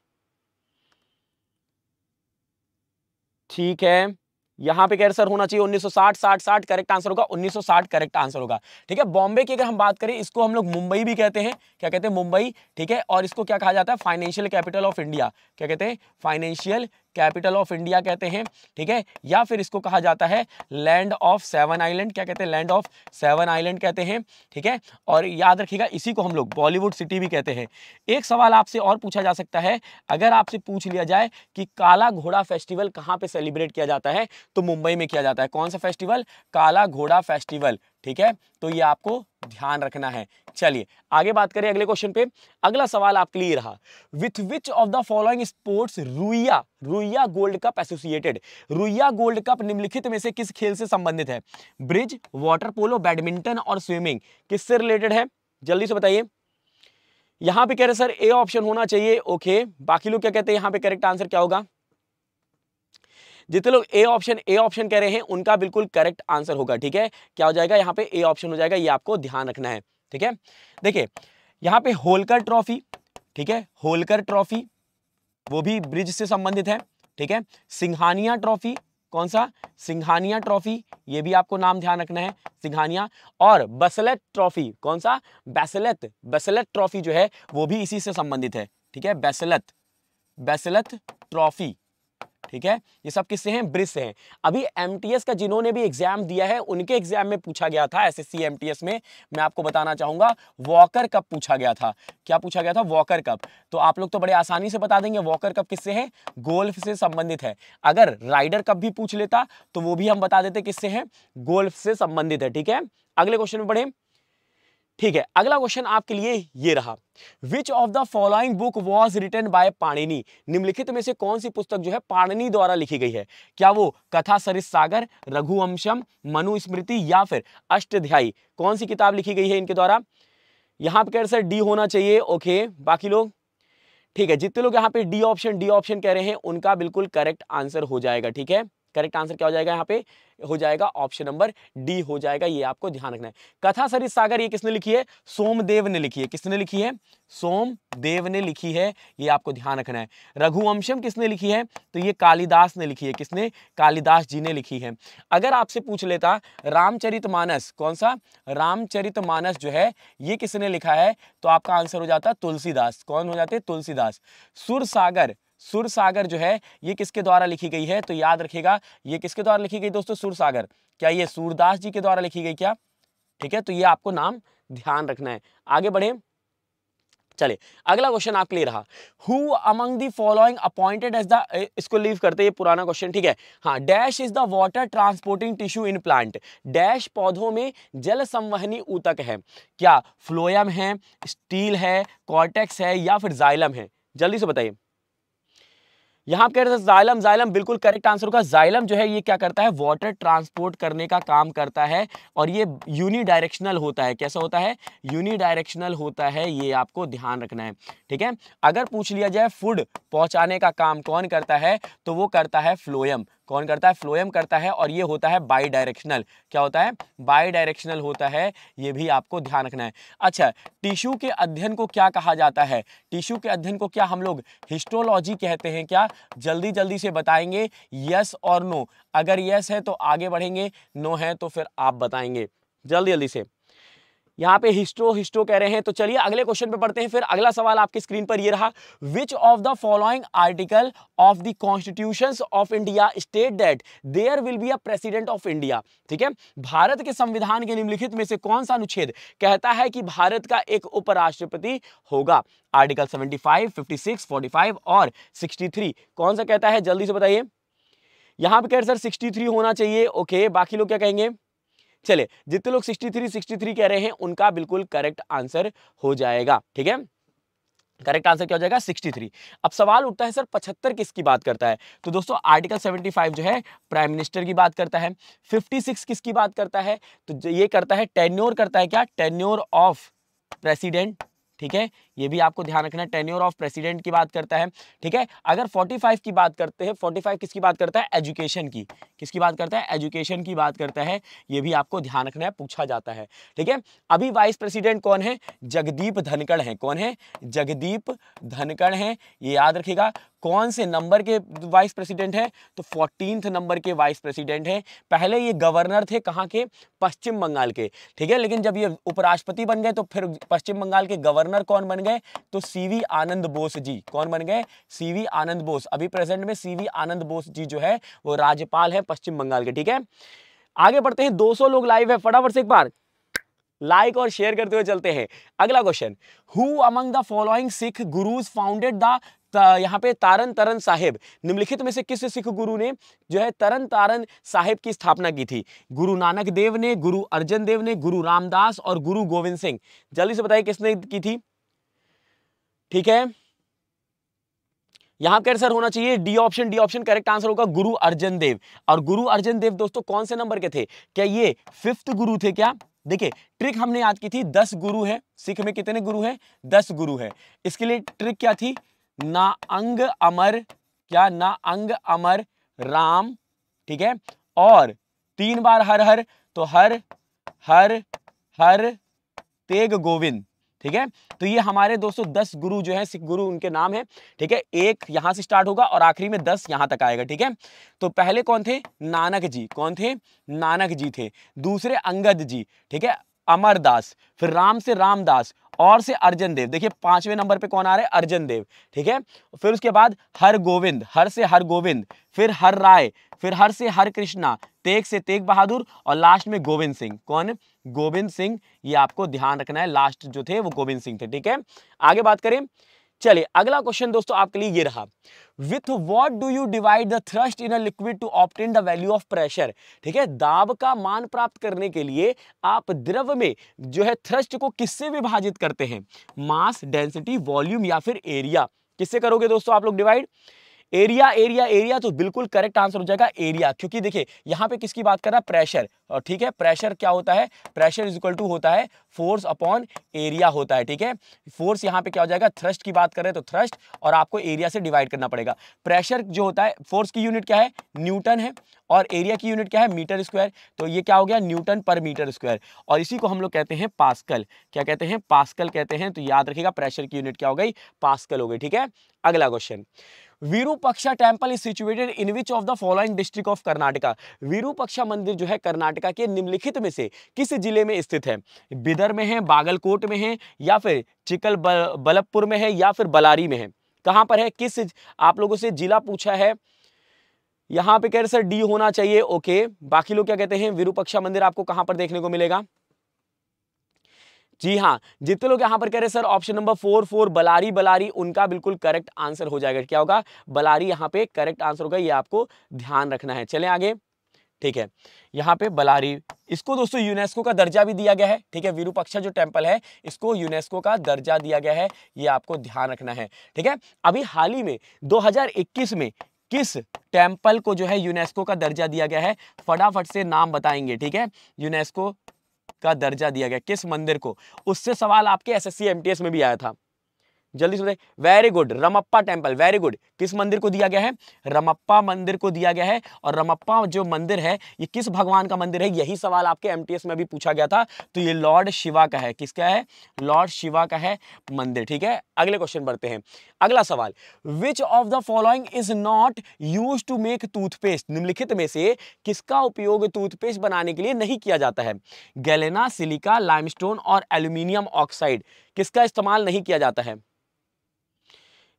ठीक है यहाँ पे कैंसर होना चाहिए 1960 60 60 करेक्ट आंसर होगा 1960 करेक्ट आंसर होगा ठीक है बॉम्बे की अगर हम बात करें इसको हम लोग मुंबई भी कहते हैं क्या कहते हैं मुंबई ठीक है और इसको क्या कहा जाता है फाइनेंशियल कैपिटल ऑफ इंडिया क्या कहते हैं फाइनेंशियल कैपिटल ऑफ इंडिया कहते हैं ठीक है या फिर इसको कहा जाता है लैंड ऑफ सेवन आइलैंड क्या कहते हैं लैंड ऑफ सेवन आइलैंड कहते हैं ठीक है और याद रखिएगा इसी को हम लोग बॉलीवुड सिटी भी कहते हैं एक सवाल आपसे और पूछा जा सकता है अगर आपसे पूछ लिया जाए कि काला घोड़ा फेस्टिवल कहाँ पर सेलिब्रेट किया जाता है तो मुंबई में किया जाता है कौन सा फेस्टिवल काला घोड़ा फेस्टिवल ठीक है तो ये आपको ध्यान रखना है चलिए आगे बात करें अगले क्वेश्चन पे अगला सवाल आपके लिए रहा with which of the following sports Ruia Ruia gold cup associated Ruia gold cup निम्नलिखित में से किस खेल से संबंधित है ब्रिज वाटर पोलो बैडमिंटन और स्विमिंग किससे रिलेटेड है जल्दी से बताइए यहां पर कह रहे सर ए ऑप्शन होना चाहिए ओके बाकी लोग क्या कहते हैं यहां पर करेक्ट आंसर क्या होगा जितने लोग ए ऑप्शन ए ऑप्शन कह रहे हैं उनका बिल्कुल करेक्ट आंसर होगा ठीक है क्या हो जाएगा यहाँ पे ए ऑप्शन हो जाएगा ये आपको ध्यान रखना है ठीक है देखिए यहाँ पे होलकर ट्रॉफी ठीक है होलकर ट्रॉफी वो भी ब्रिज से संबंधित है ठीक है सिंघानिया ट्रॉफी कौन सा सिंघानिया ट्रॉफी ये भी आपको नाम ध्यान रखना है सिंघानिया और बसलेट ट्रॉफी कौन सा बैसलत बैसलेट ट्रॉफी जो है वो भी इसी से संबंधित है ठीक है बैसलत बैसलत ट्रॉफी ठीक है ये सब किससे हैं ब्रिज से हैं अभी एम का जिन्होंने भी एग्जाम दिया है उनके एग्जाम में पूछा गया था एसएससी एमटीएस में मैं आपको बताना चाहूंगा वॉकर कप पूछा गया था क्या पूछा गया था वॉकर कप तो आप लोग तो बड़े आसानी से बता देंगे वॉकर कप किससे है गोल्फ से संबंधित है अगर राइडर कप भी पूछ लेता तो वो भी हम बता देते किससे है गोल्फ से संबंधित है ठीक है अगले क्वेश्चन में बढ़े ठीक है अगला क्वेश्चन आपके लिए ये रहा which of the following book was written by Panini निम्नलिखित में से कौन सी पुस्तक जो है पाणिनी द्वारा लिखी गई है क्या वो कथा सरिस सागर रघुवंशम मनुस्मृति या फिर अष्टध्यायी कौन सी किताब लिखी गई है इनके द्वारा यहाँ पे कह रहे सर डी होना चाहिए ओके बाकी लोग ठीक है जितने लोग यहाँ पे डी ऑप्शन डी ऑप्शन कह रहे हैं उनका बिल्कुल करेक्ट आंसर हो जाएगा ठीक है करेक्ट आंसर क्या हो जाएगा यहाँ पे हो जाएगा ऑप्शन नंबर डी हो जाएगा ये आपको ध्यान रखना है कथा सरित सागर ये किसने लिखी है सोमदेव ने लिखी है किसने लिखी है सोमदेव ने लिखी है ये आपको ध्यान रखना है रघुवंशम किसने लिखी है तो ये कालिदास ने लिखी है किसने कालिदास जी ने लिखी है अगर आपसे पूछ लेता मानस कौन सा मानस जो है ये किसने लिखा है तो आपका आंसर हो जाता तुलसीदास कौन हो जाते तुलसीदास सुरसागर सुरसागर जो है ये किसके द्वारा लिखी गई है तो याद रखिएगा ये किसके द्वारा लिखी गई दोस्तों सुरसागर क्या ये सूरदास जी के द्वारा लिखी गई क्या ठीक है तो ये आपको नाम ध्यान रखना है आगे बढ़े चले अगला क्वेश्चन आपके लिए रहा who among the following appointed as the इसको लीव करते ये पुराना क्वेश्चन ठीक है हाँ dash is the water transporting tissue in plant dash पौधों में जल संवहनी ऊतक है क्या फ्लोयम है स्टील है कॉर्टेक्स है या फिर जाइलम है जल्दी से बताइए यहाँ पे जाइलम जाइलम बिल्कुल करेक्ट आंसर होगा जाइलम जो है ये क्या करता है वाटर ट्रांसपोर्ट करने का काम करता है और ये यूनी डायरेक्शनल होता है कैसा होता है यूनि डायरेक्शनल होता है ये आपको ध्यान रखना है ठीक है अगर पूछ लिया जाए फूड पहुंचाने का काम कौन करता है तो वो करता है फ्लोयम कौन करता है फ्लोएम करता है और ये होता है बाई डायरेक्शनल क्या होता है बाई डायरेक्शनल होता है ये भी आपको ध्यान रखना है अच्छा टिश्यू के अध्ययन को क्या कहा जाता है टिश्यू के अध्ययन को क्या हम लोग हिस्टोलॉजी कहते हैं क्या जल्दी जल्दी से बताएंगे यस और नो अगर यस है तो आगे बढ़ेंगे नो है तो फिर आप बताएंगे जल्दी जल्दी से यहाँ पे हिस्टो हिस्टो कह रहे हैं तो चलिए अगले क्वेश्चन पे पढ़ते हैं फिर अगला सवाल आपकी स्क्रीन पर ये रहा which of the following article of the constitution of India state that there will be a president of India ठीक है भारत के संविधान के निम्नलिखित में से कौन सा अनुच्छेद कहता है कि भारत का एक उपराष्ट्रपति होगा आर्टिकल सिक्स फोर्टी फाइव और थ्री कौन सा कहता है जल्दी से बताइए यहां पे कह सर थ्री होना चाहिए ओके बाकी लोग क्या कहेंगे चले जितने लोग 63 63 कह रहे हैं उनका बिल्कुल करेक्ट आंसर हो जाएगा ठीक है करेक्ट आंसर क्या हो जाएगा 63 अब सवाल उठता है सर 75 किसकी बात करता है तो दोस्तों आर्टिकल 75 जो है प्राइम मिनिस्टर की बात करता है 56 किसकी बात करता है तो ये करता है टेन्योर करता है क्या टेन्योर ऑफ प्रेसिडेंट ठीक है ये भी आपको ध्यान रखना है टेन्योर ऑफ प्रेसिडेंट की बात करता है ठीक है अगर 45 की बात करते हैं 45 किसकी बात करता है एजुकेशन की किसकी बात करता है एजुकेशन की बात करता है ये भी आपको ध्यान रखना है पूछा जाता है ठीक है अभी वाइस प्रेसिडेंट कौन है जगदीप धनखड़ है कौन है जगदीप धनखड़ है ये याद रखेगा कौन से नंबर के वाइस प्रेसिडेंट है तो फोर्टीन नंबर के वाइस प्रेसिडेंट हैं पहले ये गवर्नर थे कहाँ के पश्चिम बंगाल के ठीक है लेकिन जब ये उपराष्ट्रपति बन गए तो फिर पश्चिम बंगाल के गवर्नर कौन बन गए गए तो सीवी आनंद बोस जी कौन बन गए सीवी आनंद बोस अभी प्रेजेंट में सीवी आनंद बोस जी जो है वो राज्यपाल है पश्चिम बंगाल के ठीक है आगे बढ़ते हैं 200 लोग लाइव है फटाफट से एक बार लाइक और शेयर करते हुए चलते हैं अगला question who among the following Sikh gurus founded the यहाँ पे तारन तारन साहेब निम्नलिखित में से किस सिख गुरु ने जो है तरन तारन साहेब की स्थापना की थी गुरु नानक देव ने गुरु अर्जन देव ने गुरु रामदास और गुरु गोविंद सिंह जल्दी से बताइए किसने की थी ठीक है यहां पर आंसर होना चाहिए D option D option correct answer होगा गुरु अर्जन देव और गुरु अर्जन देव दोस्तों कौन से नंबर के थे क्या ये फिफ्थ गुरु थे क्या देखिए ट्रिक हमने याद की थी दस गुरु है सिख में कितने गुरु हैं दस गुरु है इसके लिए ट्रिक क्या थी ना अंग अमर क्या ना अंग अमर राम ठीक है और तीन बार हर हर तो हर हर हर तेग गोविंद ठीक है तो ये हमारे दोस्तों दस गुरु जो है सिख गुरु उनके नाम है ठीक है एक यहाँ से स्टार्ट होगा और आखिरी में दस यहाँ तक आएगा ठीक है तो पहले कौन थे नानक जी कौन थे नानक जी थे दूसरे अंगद जी ठीक है अमरदास फिर राम से रामदास और से अर्जन देव देखिए पांचवें नंबर पे कौन आ रहे हैं अर्जन देव ठीक है फिर उसके बाद हर गोविंद हर से हर गोविंद फिर हर राय फिर हर से हर कृष्णा तेग से तेग बहादुर और लास्ट में गोविंद सिंह कौन है गोविंद सिंह ये आपको ध्यान रखना है लास्ट जो थे वो गोविंद सिंह थे ठीक है आगे बात करें चलिए अगला क्वेश्चन दोस्तों आपके लिए ये रहा with what do you divide the thrust in a liquid to obtain the value of pressure ठीक है दाब का मान प्राप्त करने के लिए आप द्रव में जो है थ्रस्ट को किससे विभाजित करते हैं मास डेंसिटी वॉल्यूम या फिर एरिया किससे करोगे दोस्तों आप लोग डिवाइड एरिया एरिया एरिया तो बिल्कुल करेक्ट आंसर हो जाएगा एरिया क्योंकि देखिए यहां पे किसकी बात कर रहा है प्रेशर और ठीक है प्रेशर क्या होता है प्रेशर इज इक्वल टू होता है फोर्स अपॉन एरिया होता है ठीक है फोर्स यहाँ पे क्या हो जाएगा थ्रस्ट की बात करें तो थ्रस्ट और आपको एरिया से डिवाइड करना पड़ेगा प्रेशर जो होता है फोर्स की यूनिट क्या है न्यूटन है और एरिया की यूनिट क्या है मीटर स्क्वायर तो ये क्या हो गया न्यूटन पर मीटर स्क्वायर और इसी को हम लोग कहते हैं पास्कल क्या कहते हैं पास्कल कहते हैं तो याद रखिएगा प्रेशर की यूनिट क्या हो गई पास्कल हो गई ठीक है अगला question Virupaksha temple is situated in which of the following district of Karnataka Virupaksha मंदिर जो है कर्नाटका के निम्नलिखित में से किस जिले में स्थित है बिदर में है बागलकोट में है या फिर चिकल बलबपुर में है या फिर बलारी में है कहां पर है किस आप लोगों से जिला पूछा है यहां पे कह रहे सर डी होना चाहिए ओके बाकी लोग क्या कहते हैं विरूपक्षा मंदिर आपको कहां पर देखने को मिलेगा जी हाँ जितने लोग यहां पर कह रहे sir option number four four Bellary Bellary उनका बिल्कुल करेक्ट आंसर हो जाएगा क्या होगा बलारी यहाँ पे करेक्ट आंसर होगा ये आपको ध्यान रखना है चले आगे ठीक है यहाँ पे बलारी इसको दोस्तों यूनेस्को का दर्जा भी दिया गया है ठीक है विरूपक्षा जो टेम्पल है इसको यूनेस्को का दर्जा दिया गया है ये आपको ध्यान रखना है ठीक है अभी हाल ही में दो में किस टेम्पल को जो है यूनेस्को का दर्जा दिया गया है फटाफट से नाम बताएंगे ठीक है यूनेस्को का दर्जा दिया गया किस मंदिर को उससे सवाल आपके एसएससी एमटीएस में भी आया था जल्दी सुनते very good Ramappa temple very good किस मंदिर को दिया गया है रमप्पा मंदिर को दिया गया है और रमप्पा जो मंदिर है ये किस भगवान का मंदिर है यही सवाल आपके एमटीएस में भी पूछा गया था तो ये लॉर्ड शिवा का है किसका है लॉर्ड शिवा का है मंदिर ठीक है अगले क्वेश्चन बढ़ते हैं अगला सवाल which of the following is not used to make toothpaste निम्नलिखित में से किसका उपयोग टूथपेस्ट बनाने के लिए नहीं किया जाता है गैलेना सिलिका लाइमस्टोन और एल्यूमिनियम ऑक्साइड किसका इस्तेमाल नहीं किया जाता है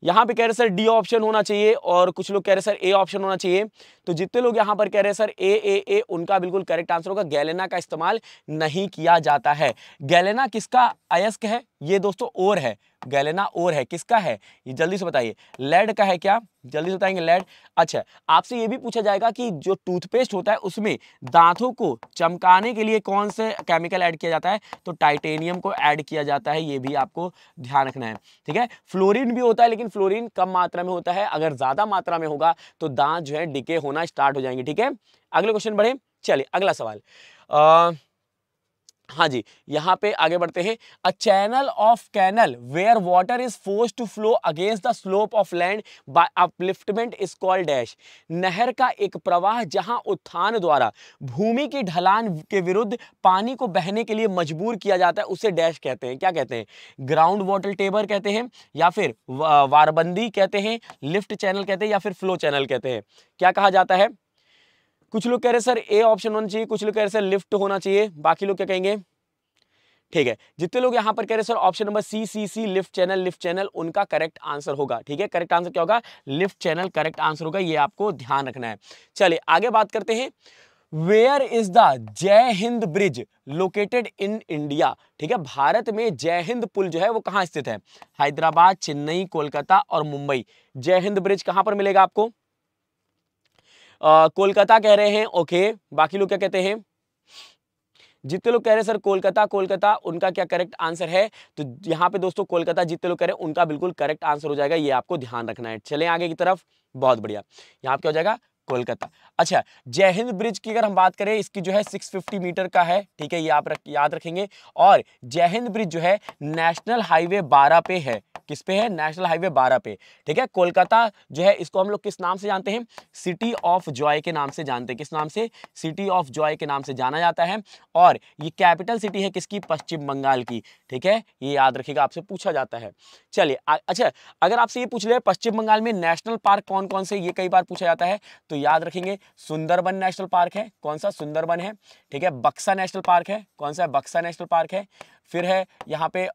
यहाँ पे कह रहे सर डी ऑप्शन होना चाहिए और कुछ लोग कह रहे सर ए ऑप्शन होना चाहिए तो जितने लोग यहाँ पर कह रहे सर ए ए ए उनका बिल्कुल करेक्ट आंसर होगा गैलेना का इस्तेमाल नहीं किया जाता है गैलेना किसका अयस्क है ये दोस्तों ओर है गैलेना ओर है किसका है ये जल्दी से बताइए लेड का है क्या जल्दी से बताएंगे लेड अच्छा आपसे ये भी पूछा जाएगा कि जो टूथपेस्ट होता है उसमें दांतों को चमकाने के लिए कौन से केमिकल ऐड किया जाता है तो टाइटेनियम को ऐड किया जाता है ये भी आपको ध्यान रखना है ठीक है फ्लोरिन भी होता है लेकिन फ्लोरिन कम मात्रा में होता है अगर ज़्यादा मात्रा में होगा तो दांत जो है डिके होना स्टार्ट हो जाएंगे ठीक है अगले क्वेश्चन बढ़े चलिए अगला सवाल आ, हाँ जी यहाँ पे आगे बढ़ते हैं a channel of canal where water is forced to flow against the slope of land by upliftment is called dash नहर का एक प्रवाह जहाँ उत्थान द्वारा भूमि की ढलान के विरुद्ध पानी को बहने के लिए मजबूर किया जाता है उसे डैश कहते हैं क्या कहते हैं ग्राउंड वाटर टेबर कहते हैं या फिर वारबंदी कहते हैं लिफ्ट चैनल कहते हैं या फिर फ्लो चैनल कहते हैं क्या कहा जाता है कुछ लोग कह रहे सर ए ऑप्शन होना चाहिए कुछ लोग कह रहे सर लिफ्ट होना चाहिए बाकी लोग क्या कहेंगे ठीक है जितने लोग यहाँ पर कह रहे sir option number C C C lift channel lift channel उनका करेक्ट आंसर होगा ठीक है करेक्ट आंसर क्या होगा लिफ्ट चैनल करेक्ट आंसर होगा ये आपको ध्यान रखना है चलिए आगे बात करते हैं where is the Jai Hind bridge located in India ठीक है भारत में जय हिंद पुल जो है वो कहां स्थित है हैदराबाद चेन्नई कोलकाता और मुंबई जय हिंद ब्रिज कहां पर मिलेगा आपको कोलकाता कह रहे हैं ओके बाकी लोग क्या कहते हैं जितने लोग कह रहे हैं सर कोलकाता कोलकाता उनका क्या करेक्ट आंसर है तो यहाँ पे दोस्तों कोलकाता जितने लोग कह रहे हैं उनका बिल्कुल करेक्ट आंसर हो जाएगा ये आपको ध्यान रखना है चले आगे की तरफ बहुत बढ़िया यहाँ पे क्या हो जाएगा कोलकाता अच्छा जय हिंद ब्रिज की अगर हम बात करें इसकी जो है 650 मीटर का है ठीक है ये आप रख याद रखेंगे और जय हिंद ब्रिज जो है नेशनल हाईवे 12 पे है किस पे है नेशनल हाईवे 12 पे ठीक है कोलकाता जो है इसको हम लोग किस नाम से जानते हैं सिटी ऑफ जॉय के नाम से जानते हैं किस नाम से सिटी ऑफ जॉय के नाम से जाना जाता है और ये कैपिटल सिटी है किसकी पश्चिम बंगाल की ठीक है ये याद रखिएगा आपसे पूछा जाता है चलिए अच्छा अगर आपसे ये पूछ ले पश्चिम बंगाल में नेशनल पार्क कौन कौन से ये कई बार पूछा जाता है तो याद रखेंगे सुंदरबन नेशनल पार्क है कौन सा सुंदरबन है ठीक है बक्सा नेशनल पार्क है कौन सा है बक्सा नेशनल पार्क है फिर है यहाँ पे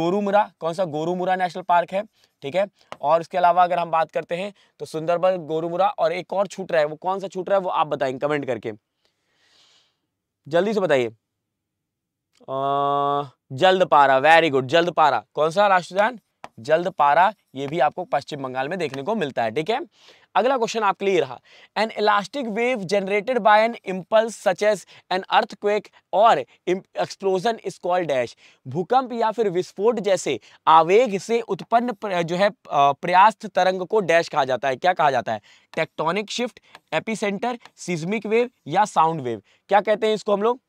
गोरुमुरा कौन सा गोरुमुरा नेशनल पार्क है ठीक है और इसके अलावा अगर हम बात करते हैं तो सुंदरबन गोरुमुरा और एक और छूट रहा है वो कौन सा छूट रहा है वो आप बताएंगे कमेंट करके जल्दी से बताइए जल्द पारा वेरी गुड जल्द पारा कौन सा राष्ट्र जल्द पारा ये भी आपको पश्चिम बंगाल में देखने को मिलता है ठीक है अगला क्वेश्चन आपके लिए रहा an elastic wave generated by an impulse such as an earthquake और एक्सप्लोजन इज कॉल्ड डैश भूकंप या फिर विस्फोट जैसे आवेग से उत्पन्न जो है प्रयास तरंग को डैश कहा जाता है क्या कहा जाता है tectonic shift epicentre seismic wave या साउंड वेव क्या कहते हैं इसको हम लोग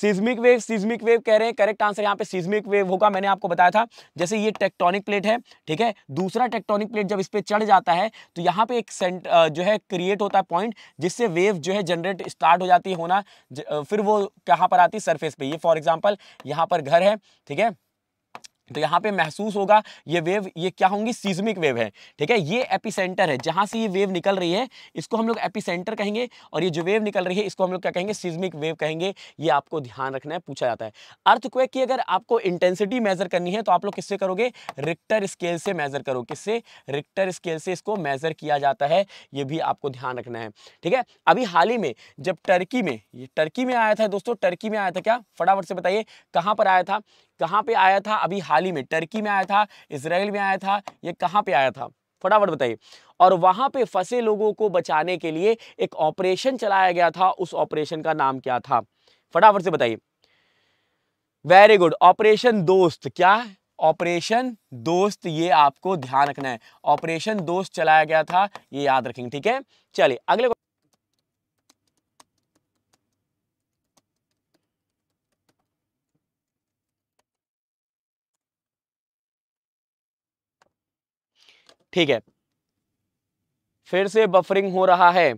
सीजमिक वेव सीजमिक वेव कह रहे हैं करेक्ट आंसर यहाँ पे सीजमिक वेव होगा मैंने आपको बताया था जैसे ये टेक्टोनिक प्लेट है ठीक है दूसरा टेक्टोनिक प्लेट जब इस पर चढ़ जाता है तो यहाँ पे एक सेंट जो है क्रिएट होता है पॉइंट जिससे वेव जो है जनरेट स्टार्ट हो जाती है होना फिर वो कहाँ पर आती है सरफेस पे ये फॉर एग्जाम्पल यहाँ पर घर है ठीक है तो यहाँ पे महसूस होगा ये वेव ये क्या होंगी सीजमिक वेव है ठीक है ये एपिसेंटर है जहाँ से ये वेव निकल रही है इसको हम लोग एपिसेंटर कहेंगे और ये जो वेव निकल रही है इसको हम लोग क्या कहेंगे सीजमिक वेव कहेंगे ये आपको ध्यान रखना है पूछा जाता है अर्थक्वेक की अगर आपको इंटेंसिटी मेजर करनी है तो आप लोग किससे करोगे रिक्टर स्केल से मेजर करो किससे रिक्टर स्केल से इसको मेजर किया जाता है ये भी आपको ध्यान रखना है ठीक है अभी हाल ही में जब टर्की में ये टर्की में आया था दोस्तों टर्की में आया था क्या फटाफट से बताइए कहाँ पर आया था कहाँ पे आया था अभी हाल ही में टर्की में आया था इसराइल में आया था ये कहाँ पे आया था फटाफट बताइए और वहाँ पे फंसे लोगों को बचाने के लिए एक ऑपरेशन चलाया गया था उस ऑपरेशन का नाम क्या था फटाफट से बताइए वेरी गुड ऑपरेशन दोस्त क्या ऑपरेशन दोस्त ये आपको ध्यान रखना है ऑपरेशन दोस्त चलाया गया था ये याद रखेंगे ठीक है चलिए अगले ठीक है फिर से बफरिंग हो रहा है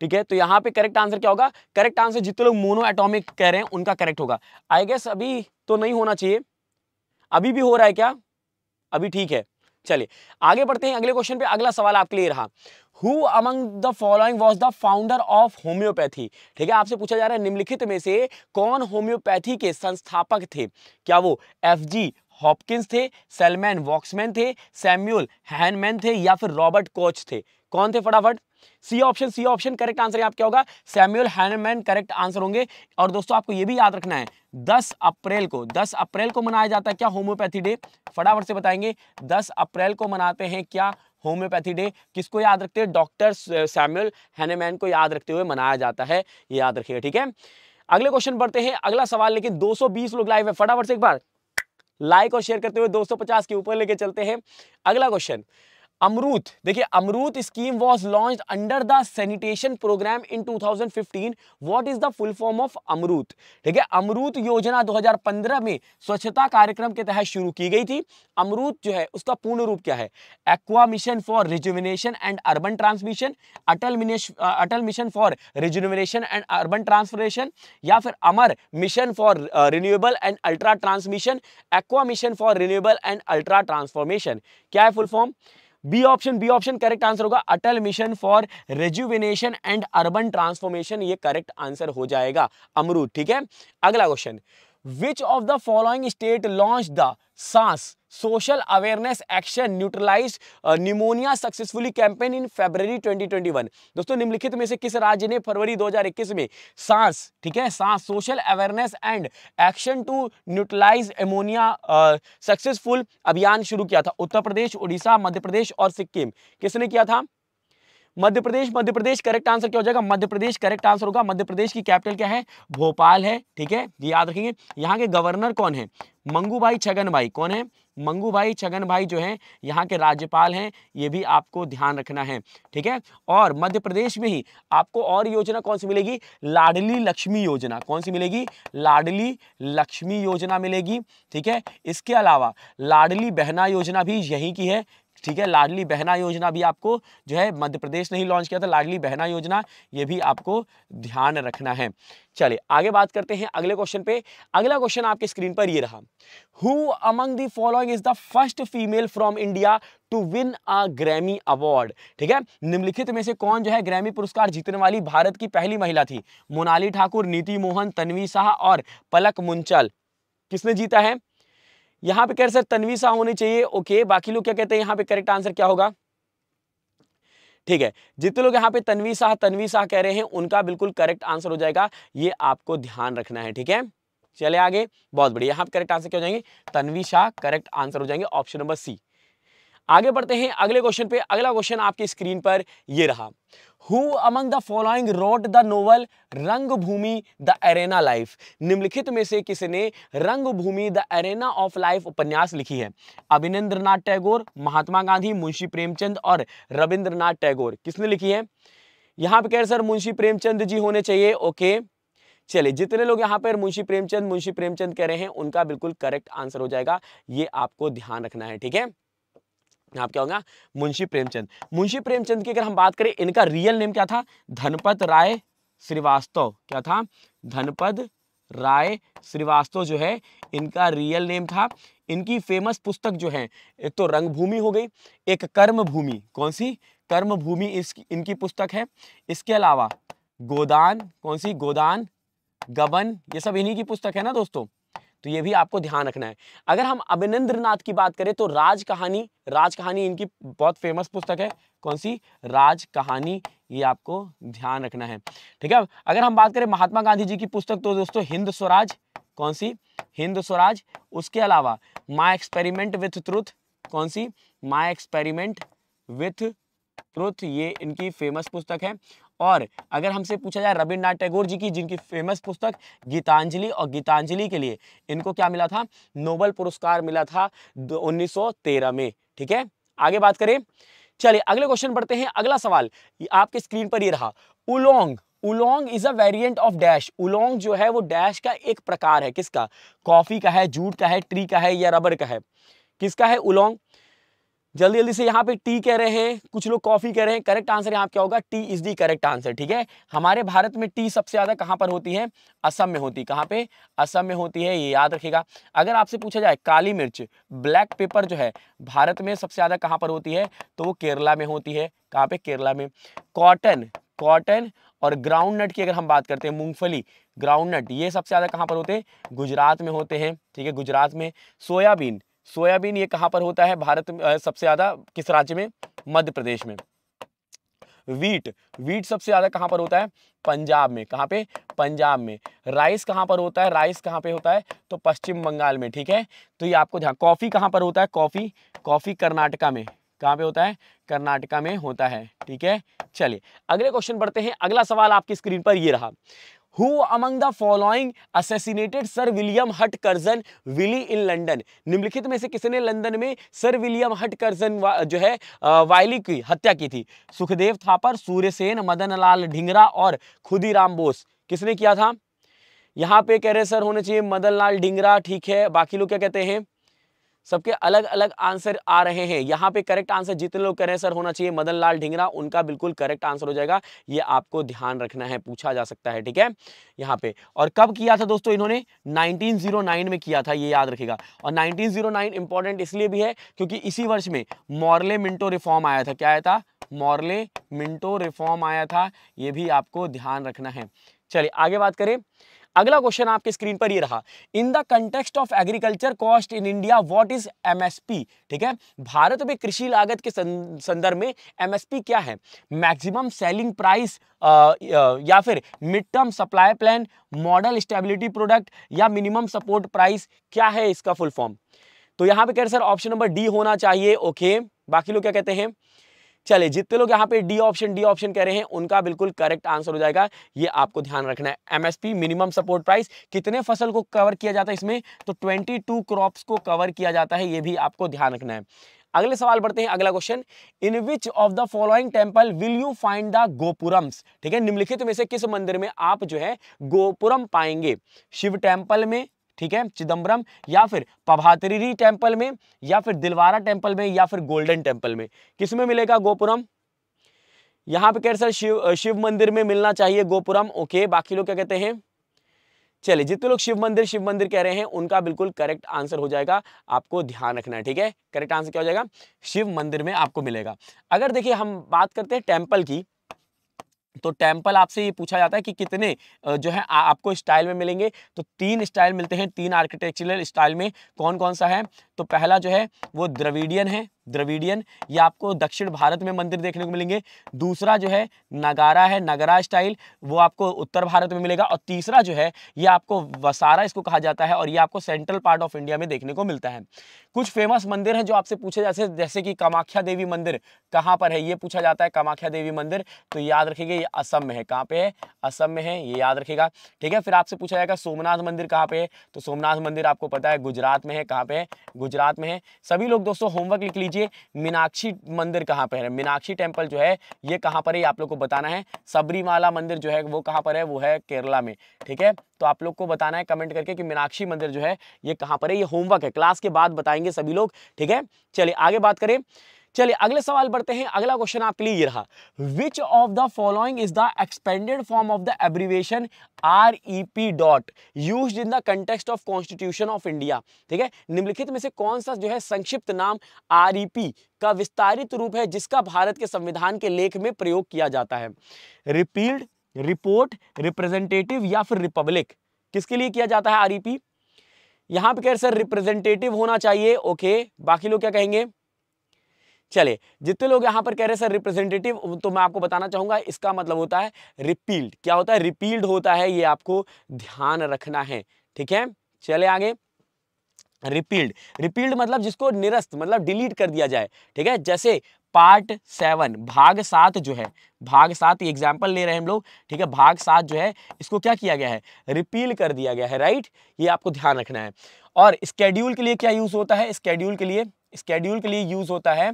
ठीक है तो यहां पे करेक्ट आंसर क्या होगा करेक्ट आंसर जितने लोग मोनो एटोमिक कह रहे हैं उनका करेक्ट होगा आई गेस अभी तो नहीं होना चाहिए अभी भी हो रहा है क्या अभी ठीक है चलिए आगे बढ़ते हैं अगले क्वेश्चन पे अगला सवाल आपके लिए रहा who among the following was the founder of homeopathy ठीक है आपसे पूछा जा रहा है निम्नलिखित में से कौन होम्योपैथी के संस्थापक थे क्या वो एफ जी हॉपकिंस थे सेलमैन वॉक्समैन थे सैम्यूल हैनमैन थे या फिर रॉबर्ट कोच थे कौन थे फटाफट C option C option correct answer यहाँ क्या होगा सैम्यूल हैनमैन करेक्ट आंसर होंगे और दोस्तों आपको ये भी याद रखना है 10 अप्रैल को 10 अप्रैल को मनाया जाता है क्या होम्योपैथी डे फटाफट से बताएंगे 10 अप्रैल को मनाते हैं क्या होम्योपैथी डे किसको याद रखते हैं डॉक्टर सैम्यूल हैनेमैन को याद रखते हुए मनाया जाता है ये याद रखिएगा ठीक है अगले क्वेश्चन पढ़ते हैं अगला सवाल लेकिन 220 लोग लाइव है फटाफट से एक बार लाइक और शेयर करते हुए 250 के ऊपर लेके चलते हैं अगला क्वेश्चन अमरूत देखिए AMRUT scheme was launched under the sanitation programme in 2015 what is the full form of AMRUT ठीक है अमरूत योजना 2015 में स्वच्छता कार्यक्रम के तहत शुरू की गई थी अमरूत जो है उसका पूर्ण रूप क्या है aqua mission for rejuvenation and urban transmission Atal Atal mission for rejuvenation and urban transformation या फिर Amar mission for renewable and ultra transmission aqua mission for renewable and ultra transformation क्या है full form B option B option correct answer होगा Atal mission for rejuvenation and urban transformation ये correct answer हो जाएगा अमरूद ठीक है अगला question which of the following state launch the सांस social awareness action neutralise pneumonia successfully campaign in in 2021 दोस्तों निम्नलिखित में से किस राज्य ने फरवरी 2021 में सांस ठीक है SAANS social awareness and action to neutralise pneumonia successful अभियान शुरू किया था उत्तर प्रदेश उड़ीसा मध्य प्रदेश और सिक्किम किसने किया था मध्य प्रदेश मध्य प्रदेश करेक्ट आंसर क्या हो जाएगा मध्य प्रदेश करेक्ट आंसर होगा मध्य प्रदेश की कैपिटल क्या है भोपाल है ठीक है याद रखेंगे यहाँ के गवर्नर कौन है मंगू भाई छगन भाई कौन है मंगू भाई छगन भाई जो है यहाँ के राज्यपाल हैं ये भी आपको ध्यान रखना है ठीक है और मध्य प्रदेश में ही आपको और योजना कौन सी मिलेगी लाडली लक्ष्मी योजना कौन सी मिलेगी लाडली लक्ष्मी योजना मिलेगी ठीक है इसके अलावा लाडली बहना योजना भी यहीं की है ठीक है लाडली बहना योजना भी आपको जो है मध्य प्रदेश ने ही लॉन्च किया था लाडली बहना योजना ये भी आपको ध्यान रखना है चलिए आगे बात करते हैं अगले क्वेश्चन पे अगला क्वेश्चन आपके स्क्रीन पर ये रहा who among the following is the first female from India to win a Grammy award ठीक है निम्नलिखित में से कौन जो है ग्रैमी पुरस्कार जीतने वाली भारत की पहली महिला थी मोनाली ठाकुर नीति मोहन तनवी शाह और पलक मुंचल किसने जीता है यहां पे कह रहे सर तनवी शाह होनी चाहिए ओके बाकी लोग क्या कहते हैं यहाँ पे करेक्ट आंसर क्या होगा ठीक है जितने लोग यहाँ पे तनवी शाह तनवी शाह कह रहे हैं उनका बिल्कुल करेक्ट आंसर हो जाएगा ये आपको ध्यान रखना है ठीक है चले आगे बहुत बढ़िया यहाँ पे करेक्ट आंसर क्या हो जाएंगे तनवी शाह करेक्ट आंसर हो जाएंगे ऑप्शन नंबर सी आगे बढ़ते हैं अगले क्वेश्चन पे अगला क्वेश्चन आपकी स्क्रीन पर ये रहा who among the following wrote the novel Bhumi the arena life निम्नलिखित में से किसने Bhumi the arena of life उपन्यास लिखी है अभिनेंद्रनाथ टैगोर महात्मा गांधी मुंशी प्रेमचंद और रविंद्रनाथ टैगोर किसने लिखी है यहाँ पे कह सर मुंशी प्रेमचंद जी होने चाहिए ओके चलिए जितने लोग यहाँ पर मुंशी प्रेमचंद मुंशी प्रेमचंद कह रहे हैं उनका बिल्कुल करेक्ट आंसर हो जाएगा ये आपको ध्यान रखना है ठीक है यहाँ क्या होगा मुंशी प्रेमचंद मुंशी प्रेमचंद की अगर हम बात करें इनका रियल नेम क्या था धनपत राय श्रीवास्तव क्या था धनपद राय श्रीवास्तव जो है इनका रियल नेम था इनकी फेमस पुस्तक जो है एक तो रंगभूमि हो गई एक कर्म भूमि कौन सी कर्म भूमि इसकी इनकी पुस्तक है इसके अलावा गोदान कौन सी गोदान गबन ये सब इन्हीं की पुस्तक है ना दोस्तों तो ये भी आपको ध्यान रखना है अगर हम अभिनंद्र की बात करें तो राज कहानी राज कहानी इनकी बहुत फेमस पुस्तक है कौन सी राज कहानी ये आपको ध्यान रखना है ठीक है अगर हम बात करें महात्मा गांधी जी की पुस्तक तो दोस्तों हिंद स्वराज कौन सी हिंद स्वराज उसके अलावा माई एक्सपेरिमेंट विथ ट्रुथ कौन सी माई एक्सपेरिमेंट विथ ट्रुथ ये इनकी फेमस पुस्तक है और अगर हमसे पूछा जाए रविन्द्रनाथ टैगोर जी की जिनकी फेमस पुस्तक गीतांजलि और गीतांजलि के लिए इनको क्या मिला था नोबल पुरस्कार मिला था 1913 में ठीक है आगे बात करें चलिए अगले क्वेश्चन पढ़ते हैं अगला सवाल आपके स्क्रीन पर ये रहा oolong oolong is a variant of dash oolong जो है वो डैश का एक प्रकार है किसका कॉफी का है जूट का है ट्री का है या रबर का है किसका है उलोंग जल्दी जल्दी से यहाँ पे टी कह रहे हैं कुछ लोग कॉफी कह रहे हैं करेक्ट आंसर यहाँ क्या होगा tea is the correct answer ठीक है हमारे भारत में टी सबसे ज्यादा कहाँ पर होती है असम में होती है कहाँ पे असम में होती है ये याद रखेगा अगर आपसे पूछा जाए काली मिर्च ब्लैक पेपर जो है भारत में सबसे ज्यादा कहाँ पर होती है तो वो केरला में होती है कहाँ पे केरला में कॉटन कॉटन और ग्राउंडनट की अगर हम बात करते हैं मूंगफली नट ये सबसे ज़्यादा कहाँ पर होते हैं गुजरात में होते हैं ठीक है गुजरात में सोयाबीन सोयाबीन ये कहाँ पर होता है भारत में सबसे ज़्यादा किस राज्य में मध्य प्रदेश में वीट वीट सबसे ज़्यादा कहाँ पर होता है पंजाब में कहाँ पे पंजाब में राइस कहाँ पर होता है राइस कहाँ पे होता है तो पश्चिम बंगाल में ठीक है तो ये आपको ध्यान कॉफ़ी कहाँ पर होता है कॉफ़ी कॉफ़ी कर्नाटका में कहाँ पे होता है कर्नाटका में होता है ठीक है चलिए अगले क्वेश्चन पढ़ते हैं अगला सवाल आपकी स्क्रीन पर ये रहा who among the following assassinated sir William Hutt Curzon Wyllie in London? निम्नलिखित में से किसने लंदन में सर विलियम हट कर्जन जो है वायली की हत्या की थी सुखदेव थापर सूर्यसेन मदनलाल ढिंगरा और खुदीराम बोस किसने किया था यहाँ पे कह रहे सर होने चाहिए मदन लाल ढिंगरा ठीक है बाकी लोग क्या कहते हैं सबके अलग अलग आंसर आ रहे हैं यहाँ पे करेक्ट आंसर जितने लोग हैं सर होना चाहिए मदन लाल ढिंगरा उनका बिल्कुल करेक्ट आंसर हो जाएगा ये आपको ध्यान रखना है पूछा जा सकता है ठीक है यहाँ पे और कब किया था दोस्तों इन्होंने 1909 में किया था ये याद रखेगा और 1909 इंपॉर्टेंट इसलिए भी है क्योंकि इसी वर्ष में मॉर्ले मिंटो रिफॉर्म आया था क्या आया था मॉर्ले मिंटो रिफॉर्म आया था ये भी आपको ध्यान रखना है चलिए आगे बात करें अगला क्वेश्चन आपके स्क्रीन पर ये रहा in the context of agriculture cost in India what is MSP ठीक है भारत में कृषि लागत के संदर्भ में एमएसपी क्या है मैक्सिमम सेलिंग प्राइस या फिर mid term supply plan model stability product या मिनिमम सपोर्ट प्राइस क्या है इसका फुल फॉर्म तो यहाँ पे कह रहे सर ऑप्शन नंबर डी होना चाहिए ओके बाकी लोग क्या कहते हैं चले जितने लोग यहाँ पे डी ऑप्शन डी ऑप्शन कह रहे हैं उनका बिल्कुल करेक्ट आंसर हो जाएगा ये आपको ध्यान रखना है एमएसपी मिनिमम सपोर्ट प्राइस कितने फसल को कवर किया जाता है इसमें तो ट्वेंटी टू को कवर किया जाता है ये भी आपको ध्यान रखना है अगले सवाल बढ़ते हैं अगला question in which of the following temple will you find the gopurams ठीक है निम्नलिखित में से किस मंदिर में आप जो है गोपुरम पाएंगे शिव टेम्पल में ठीक है चिदम्बरम या फिर पभातरी टेम्पल में या फिर दिलवारा टेम्पल में या फिर गोल्डन टेम्पल में किस में मिलेगा गोपुरम यहां पे कह रहे सर शिव शिव मंदिर में मिलना चाहिए गोपुरम ओके बाकी लोग क्या कहते हैं चलिए जितने लोग शिव मंदिर शिव मंदिर कह रहे हैं उनका बिल्कुल करेक्ट आंसर हो जाएगा आपको ध्यान रखना है ठीक है करेक्ट आंसर क्या हो जाएगा शिव मंदिर में आपको मिलेगा अगर देखिए हम बात करते हैं टेम्पल की तो टेम्पल आपसे ये पूछा जाता है कि कितने जो है आ, आपको स्टाइल में मिलेंगे तो तीन स्टाइल मिलते हैं तीन आर्किटेक्चरल स्टाइल में कौन कौन सा है तो पहला जो है वो द्रविडियन है द्रविडियन ये आपको दक्षिण भारत में मंदिर देखने को मिलेंगे दूसरा जो है नगारा है नगरा स्टाइल वो आपको उत्तर भारत में मिलेगा और तीसरा जो है ये आपको वसारा इसको कहा जाता है और ये आपको सेंट्रल पार्ट ऑफ इंडिया में देखने को मिलता है कुछ फेमस मंदिर हैं जो आपसे पूछे जाते हैं जैसे कि कामाख्या देवी मंदिर कहाँ पर है ये पूछा जाता है कामाख्या देवी मंदिर तो याद रखेगा ये असम में है कहाँ पे है असम में है ये याद रखेगा ठीक है फिर आपसे पूछा जाएगा सोमनाथ मंदिर कहाँ पे है तो सोमनाथ मंदिर आपको पता है गुजरात में है कहाँ पे है गुजरात में है सभी लोग दोस्तों होमवर्क लिख लीजिए लीजिए मीनाक्षी मंदिर कहाँ पर है मीनाक्षी टेम्पल जो है ये कहाँ पर है आप लोग को बताना है सबरीमाला मंदिर जो है वो कहाँ पर है वो है केरला में ठीक है तो आप लोग को बताना है कमेंट करके कि मीनाक्षी मंदिर जो है ये कहाँ पर है ये होमवर्क है क्लास के बाद बताएंगे सभी लोग ठीक है चलिए आगे बात करें चलिए अगले सवाल बढ़ते हैं अगला क्वेश्चन आपके लिए ये रहा which of the following is the expanded form of the abbreviation R E P dot used in the context of constitution of India ठीक है निम्नलिखित में से कौन सा जो है संक्षिप्त नाम आर ई पी का विस्तारित रूप है जिसका भारत के संविधान के लेख में प्रयोग किया जाता है रिपील्ड रिपोर्ट रिप्रेजेंटेटिव या फिर रिपब्लिक किसके लिए किया जाता है आर पी e यहां पर कह रहे सर रिप्रेजेंटेटिव होना चाहिए ओके बाकी लोग क्या कहेंगे चलिए जितने लोग यहां पर कह रहे हैं सर रिप्रेजेंटेटिव तो मैं आपको बताना चाहूंगा इसका मतलब होता है रिपील्ड क्या होता है रिपील्ड होता है ये आपको ध्यान रखना है ठीक है चले आगे रिपील्ड रिपील्ड मतलब जिसको निरस्त मतलब डिलीट कर दिया जाए ठीक है जैसे पार्ट सेवन भाग सात जो है भाग सात एग्जाम्पल ले रहे हैं हम लोग ठीक है भाग सात जो है इसको क्या किया गया है रिपील कर दिया गया है राइट ये आपको ध्यान रखना है और स्केड्यूल के लिए क्या यूज़ होता है स्केड्यूल के लिए स्केड्यूल के लिए यूज़ होता है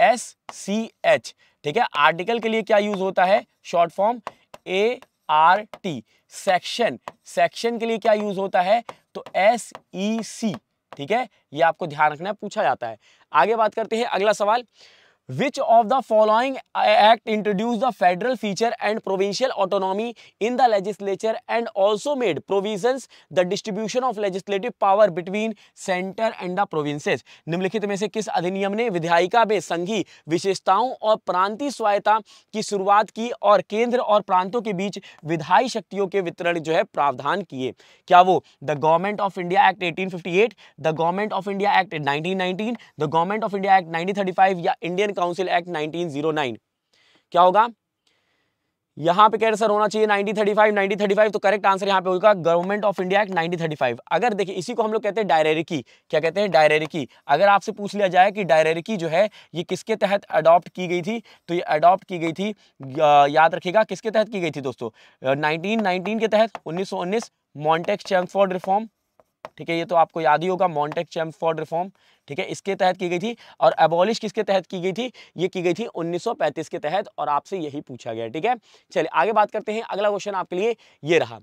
एस सी एच ठीक है आर्टिकल के लिए क्या यूज होता है short form A R T section section के लिए क्या यूज होता है तो एस ई सी ठीक है ये आपको ध्यान रखना है पूछा जाता है आगे बात करते हैं अगला सवाल which of the following act introduce the federal feature and provincial autonomy in the legislature and also made provision the distribution of legislative power between centre and the provinces निम्नलिखित में से किस अधिनियम ने विधायिका में संघी विशेषताओं और प्रांतीय स्वायत्ता की शुरुआत की और केंद्र और प्रांतों के बीच विधायी शक्तियों के वितरण जो है प्रावधान किए क्या वो the government of India act eighteen fifty eight the government of India act nineteen nineteen the government of India act nineteen thirty five या इंडियन काउंसिल एक्ट 1909 क्या होगा यहां पे कैंसर होना चाहिए 1935 1935 तो करेक्ट आंसर यहां पे होगा गवर्नमेंट ऑफ इंडिया एक्ट 1935 अगर देखिए इसी को हम लोग कहते हैं डायरेरिकी क्या कहते हैं डायरेरिकी अगर आपसे पूछ लिया जाए कि डायरेरिकी जो है ये किसके तहत अडॉप्ट की गई थी तो ये अडॉप्ट की गई थी याद रखेगा किसके तहत की गई थी दोस्तों नाइनटीन के तहत उन्नीस सौ उन्नीस मॉन्टेक्स चैम्फोर्ड रिफॉर्म ठीक है ये तो आपको याद ही होगा मॉन्टेक चैम्प चैम्फोर्ड रिफॉर्म ठीक है इसके तहत की गई थी और एबॉलिश किसके तहत की गई थी ये की गई थी 1935 के तहत और आपसे यही पूछा गया ठीक है चलिए आगे बात करते हैं अगला क्वेश्चन आपके लिए ये रहा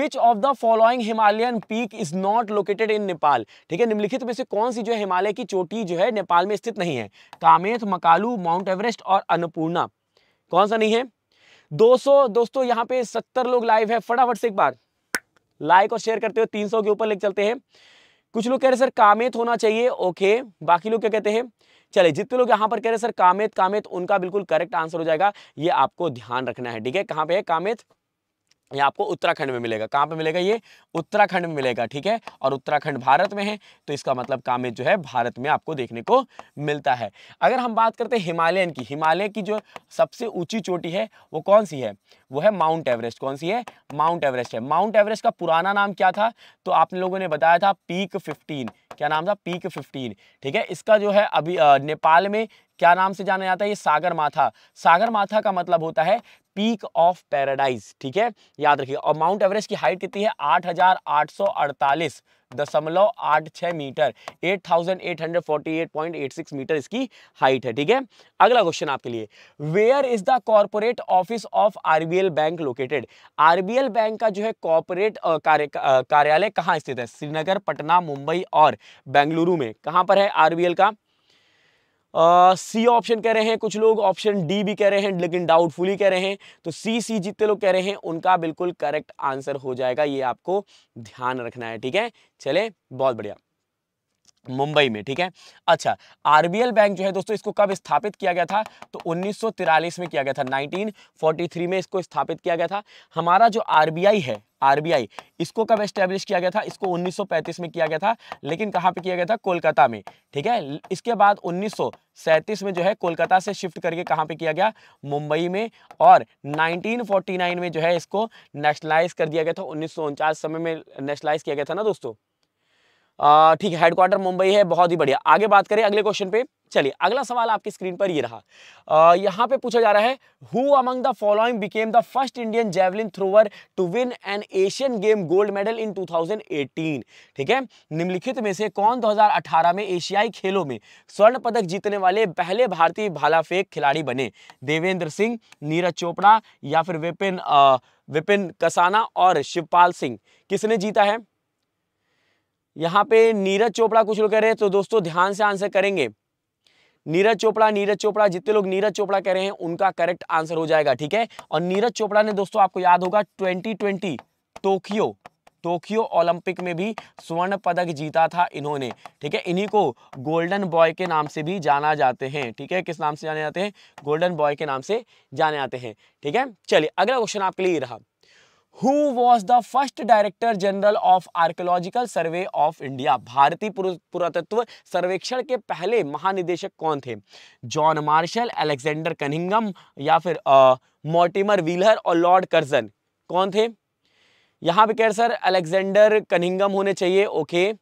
which of the following Himalayan peak is not located in Nepal ठीक है निम्नलिखित में से कौन सी जो है हिमालय की चोटी जो है नेपाल में स्थित नहीं है कामेथ मकालू माउंट एवरेस्ट और अन्नपूर्णा कौन सा नहीं है दो दोस्तों यहाँ पे सत्तर लोग लाइव है फटाफट से एक बार लाइक और शेयर करते हो 300 के ऊपर लेके चलते हैं कुछ लोग कह रहे सर कामेत होना चाहिए ओके बाकी लोग क्या कहते हैं चले जितने लोग यहाँ पर कह रहे सर कामेत कामेत उनका बिल्कुल करेक्ट आंसर हो जाएगा ये आपको ध्यान रखना है ठीक है कहाँ पे है कामेत ये आपको उत्तराखंड में मिलेगा कहाँ पे मिलेगा ये उत्तराखंड में मिलेगा ठीक है और उत्तराखंड भारत में है तो इसका मतलब कामेज जो है भारत में आपको देखने को मिलता है अगर हम बात करते हैं हिमालयन की हिमालय की जो सबसे ऊंची चोटी है वो कौन सी है वो है माउंट एवरेस्ट कौन सी है माउंट एवरेस्ट है माउंट एवरेस्ट का पुराना नाम क्या था तो आप लोगों ने बताया था पीक फिफ्टीन क्या नाम था पीक फिफ्टीन ठीक है इसका जो है अभी नेपाल में क्या नाम से जाना जाता है ये सागर माथा सागर माथा का मतलब होता है पीक ऑफ पैराडाइज ठीक है याद रखिए और माउंट एवरेस्ट की हाइट कितनी है आठ दशमलव आठ छः metre eight thousand eight hundred forty eight point eight six metre इसकी हाइट है ठीक है अगला क्वेश्चन आपके लिए where is the corporate office of RBL bank located RBL bank का जो है कॉरपोरेट कार्यालय कहाँ स्थित है श्रीनगर पटना मुंबई और बेंगलुरु में कहाँ पर है आरबीएल का सी uh, ऑप्शन कह रहे हैं कुछ लोग ऑप्शन डी भी कह रहे हैं लेकिन डाउटफुली कह रहे हैं तो सी सी जितने लोग कह रहे हैं उनका बिल्कुल करेक्ट आंसर हो जाएगा ये आपको ध्यान रखना है ठीक है चले बहुत बढ़िया मुंबई में ठीक है अच्छा आरबीएल बैंक जो है दोस्तों इसको कब स्थापित किया गया था तो उन्नीस में किया गया था 1943 में इसको स्थापित किया गया था हमारा जो आरबीआई है आरबीआई इसको कब एस्टेब्लिश किया गया था इसको 1935 में किया गया था लेकिन कहाँ पे किया गया था कोलकाता में ठीक है इसके बाद 1937 में जो है कोलकाता से शिफ्ट करके कहाँ पे किया गया मुंबई में और 1949 में जो है इसको नेशनलाइज कर दिया गया था उन्नीस समय में नेशनलाइज किया गया था ना दोस्तों ठीक है हेडक्वार्टर मुंबई है बहुत ही बढ़िया आगे बात करें अगले क्वेश्चन पे चलिए अगला सवाल आपकी स्क्रीन पर ये रहा यहाँ पे पूछा जा रहा है who among the following became the first Indian javelin thrower to win an Asian game gold medal in 2018 ठीक है निम्नलिखित में से कौन 2018 में एशियाई खेलों में स्वर्ण पदक जीतने वाले पहले भारतीय भाला फेंक खिलाड़ी बने देवेंद्र सिंह नीरज चोपड़ा या फिर विपिन विपिन कसाना और शिवपाल सिंह किसने जीता है यहाँ पे नीरज चोपड़ा कुछ लोग कह रहे हैं तो दोस्तों ध्यान से आंसर करेंगे नीरज चोपड़ा नीरज चोपड़ा जितने लोग नीरज चोपड़ा कह रहे हैं उनका करेक्ट आंसर हो जाएगा ठीक है और नीरज चोपड़ा ने दोस्तों आपको याद होगा twenty twenty Tokyo Tokyo Olympic में भी स्वर्ण पदक जीता था इन्होंने ठीक है इन्हीं को गोल्डन बॉय के नाम से भी जाना जाते हैं ठीक है किस नाम से जाने जाते हैं गोल्डन बॉय के नाम से जाने जाते हैं ठीक है चलिए अगला क्वेश्चन आपके लिए रहा who was the first director general of archaeological survey of India भारतीय पुरातत्व सर्वेक्षण के पहले महानिदेशक कौन थे जॉन मार्शल अलेक्जेंडर कनिंगम या फिर मोर्टिमर व्हीलर और लॉर्ड कर्जन कौन थे यहां पर कह सर अलेक्जेंडर कनिंगम होने चाहिए ओके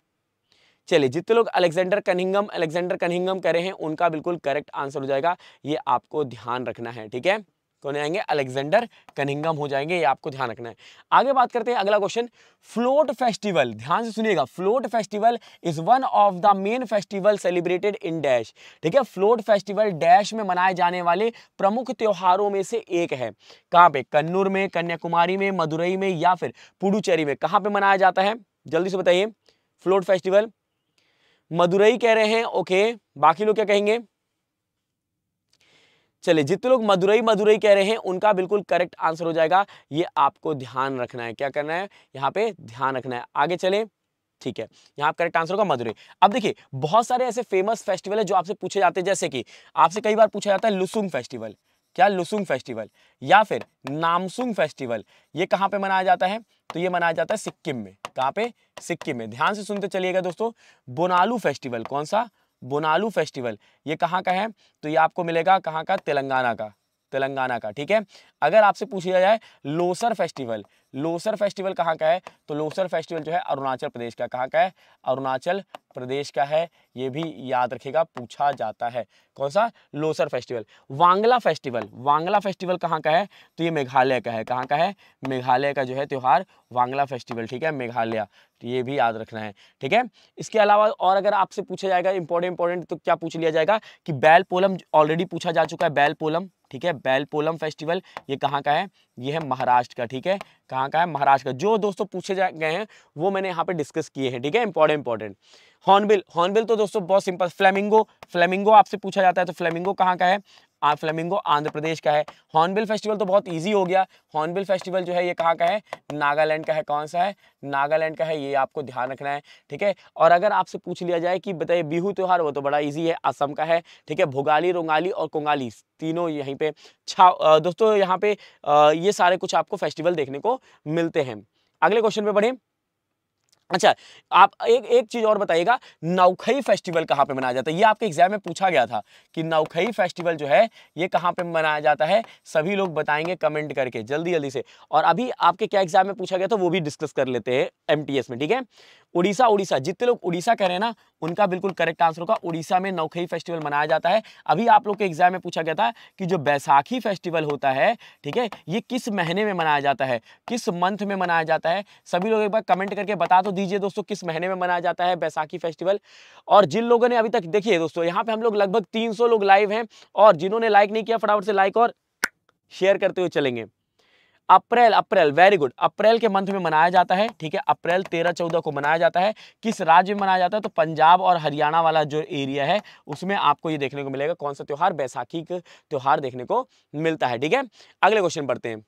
चलिए जितने लोग अलेक्जेंडर कनिंगम अलेक्जेंडर कनिंगम कह रहे हैं उनका बिल्कुल करेक्ट आंसर हो जाएगा ये आपको ध्यान रखना है ठीक है तो हो जाएंगे अलेक्जेंडर कनिंगम हो जाएंगे ये आपको ध्यान रखना है आगे बात करते हैं अगला क्वेश्चन फ्लोट फेस्टिवल ध्यान से सुनिएगा float festival is one of the main festival celebrated in dash ठीक है फ्लोट फेस्टिवल डैश में मनाए जाने वाले प्रमुख त्योहारों में से एक है कहाँ पे कन्नूर में कन्याकुमारी में मदुरई में या फिर पुडुचेरी में कहाँ पे मनाया जाता है जल्दी से बताइए फ्लोट फेस्टिवल मदुरई कह रहे हैं ओके बाकी लोग क्या कहेंगे चलिए जितने लोग मदुरई मदुरई कह रहे हैं उनका बिल्कुल करेक्ट आंसर हो जाएगा ये आपको ध्यान रखना है क्या करना है यहाँ पे ध्यान रखना है आगे चले ठीक है यहाँ आप करेक्ट आंसर होगा मदुरई अब देखिए बहुत सारे ऐसे फेमस फेस्टिवल है जो आपसे पूछे जाते हैं जैसे कि आपसे कई बार पूछा जाता है लुसुंग फेस्टिवल क्या लुसुंग फेस्टिवल या फिर नामसुंग फेस्टिवल ये कहाँ पे मनाया जाता है तो ये मनाया जाता है सिक्किम में कहाँ पे सिक्किम में ध्यान से सुनते चलिएगा दोस्तों बोनालू फेस्टिवल कौन सा बोनालू फेस्टिवल ये कहाँ का है तो ये आपको मिलेगा कहाँ का तेलंगाना का तेलंगाना का ठीक है अगर आपसे पूछा जाए लोसर फेस्टिवल लोसर फेस्टिवल कहाँ का है तो लोसर फेस्टिवल जो है अरुणाचल प्रदेश का कहाँ का है अरुणाचल प्रदेश का है ये भी याद रखेगा पूछा जाता है कौन सा Losar festival Wangala festival Wangala festival कहाँ का है तो ये मेघालय का है कहाँ का है मेघालय का जो है त्यौहार वांगला फेस्टिवल ठीक है मेघालय तो ये भी याद रखना है ठीक है इसके अलावा और अगर आपसे पूछा जाएगा इंपॉर्टेंट इंपॉर्टेंट तो क्या पूछ लिया जाएगा कि बैल पोलम ऑलरेडी पूछा जा चुका है बैल पोलम ठीक है बैलपोलम फेस्टिवल ये कहाँ का है ये है महाराष्ट्र का ठीक है कहाँ का है महाराष्ट्र का जो दोस्तों पूछे जा गए हैं वो मैंने यहाँ पे डिस्कस किए हैं ठीक है इंपॉर्टेंट इंपॉर्टेंट हॉर्नबिल हॉर्नबिल तो दोस्तों बहुत सिंपल फ्लेमिंगो फ्लेमिंगो आपसे पूछा जाता है तो फ्लेमिंगो कहाँ का है आप फ्लेमिंगो आंध्र प्रदेश का है हॉर्नबिल फेस्टिवल तो बहुत ईजी हो गया हॉर्नबिल फेस्टिवल जो है ये कहाँ का है नागालैंड का है कौन सा है नागालैंड का है ये आपको ध्यान रखना है ठीक है और अगर आपसे पूछ लिया जाए कि बताइए बिहू त्यौहार वो तो बड़ा ईजी है असम का है ठीक है भोगाली रोंगाली और कोंगाली तीनों यहीं पे छा दोस्तों यहाँ पे ये सारे कुछ आपको फेस्टिवल देखने को मिलते हैं अगले क्वेश्चन पे बढ़े अच्छा आप एक एक चीज़ और बताइएगा नौखई फेस्टिवल कहाँ पे मनाया जाता है ये आपके एग्जाम में पूछा गया था कि नौखई फेस्टिवल जो है ये कहाँ पे मनाया जाता है सभी लोग बताएंगे कमेंट करके जल्दी जल्दी से और अभी आपके क्या एग्जाम में पूछा गया था वो भी डिस्कस कर लेते हैं एमटीएस में ठीक है उड़ीसा उड़ीसा जितने लोग उड़ीसा कह रहे हैं ना उनका बिल्कुल करेक्ट आंसर होगा उड़ीसा में नौखई फेस्टिवल मनाया जाता है अभी आप लोग के एग्जाम में पूछा गया था कि जो बैसाखी फेस्टिवल होता है ठीक है ये किस महीने में मनाया जाता है किस मंथ में मनाया जाता है सभी लोग एक बार कमेंट करके बता तो दीजिए दोस्तों किस महीने में मनाया जाता है बैसाखी फेस्टिवल और जिन लोगों ने अभी तक देखिए दोस्तों यहाँ पे हम लोग लगभग तीन लोग लाइव हैं और जिन्होंने लाइक नहीं किया फटाफट से लाइक और शेयर करते हुए चलेंगे अप्रैल अप्रैल वेरी गुड अप्रैल के मंथ में मनाया जाता है ठीक है अप्रैल तेरह चौदह को मनाया जाता है किस राज्य में मनाया जाता है तो पंजाब और हरियाणा वाला जो एरिया है उसमें आपको ये देखने को मिलेगा कौन सा त्यौहार बैसाखी का त्यौहार देखने को मिलता है ठीक है अगले क्वेश्चन पढ़ते हैं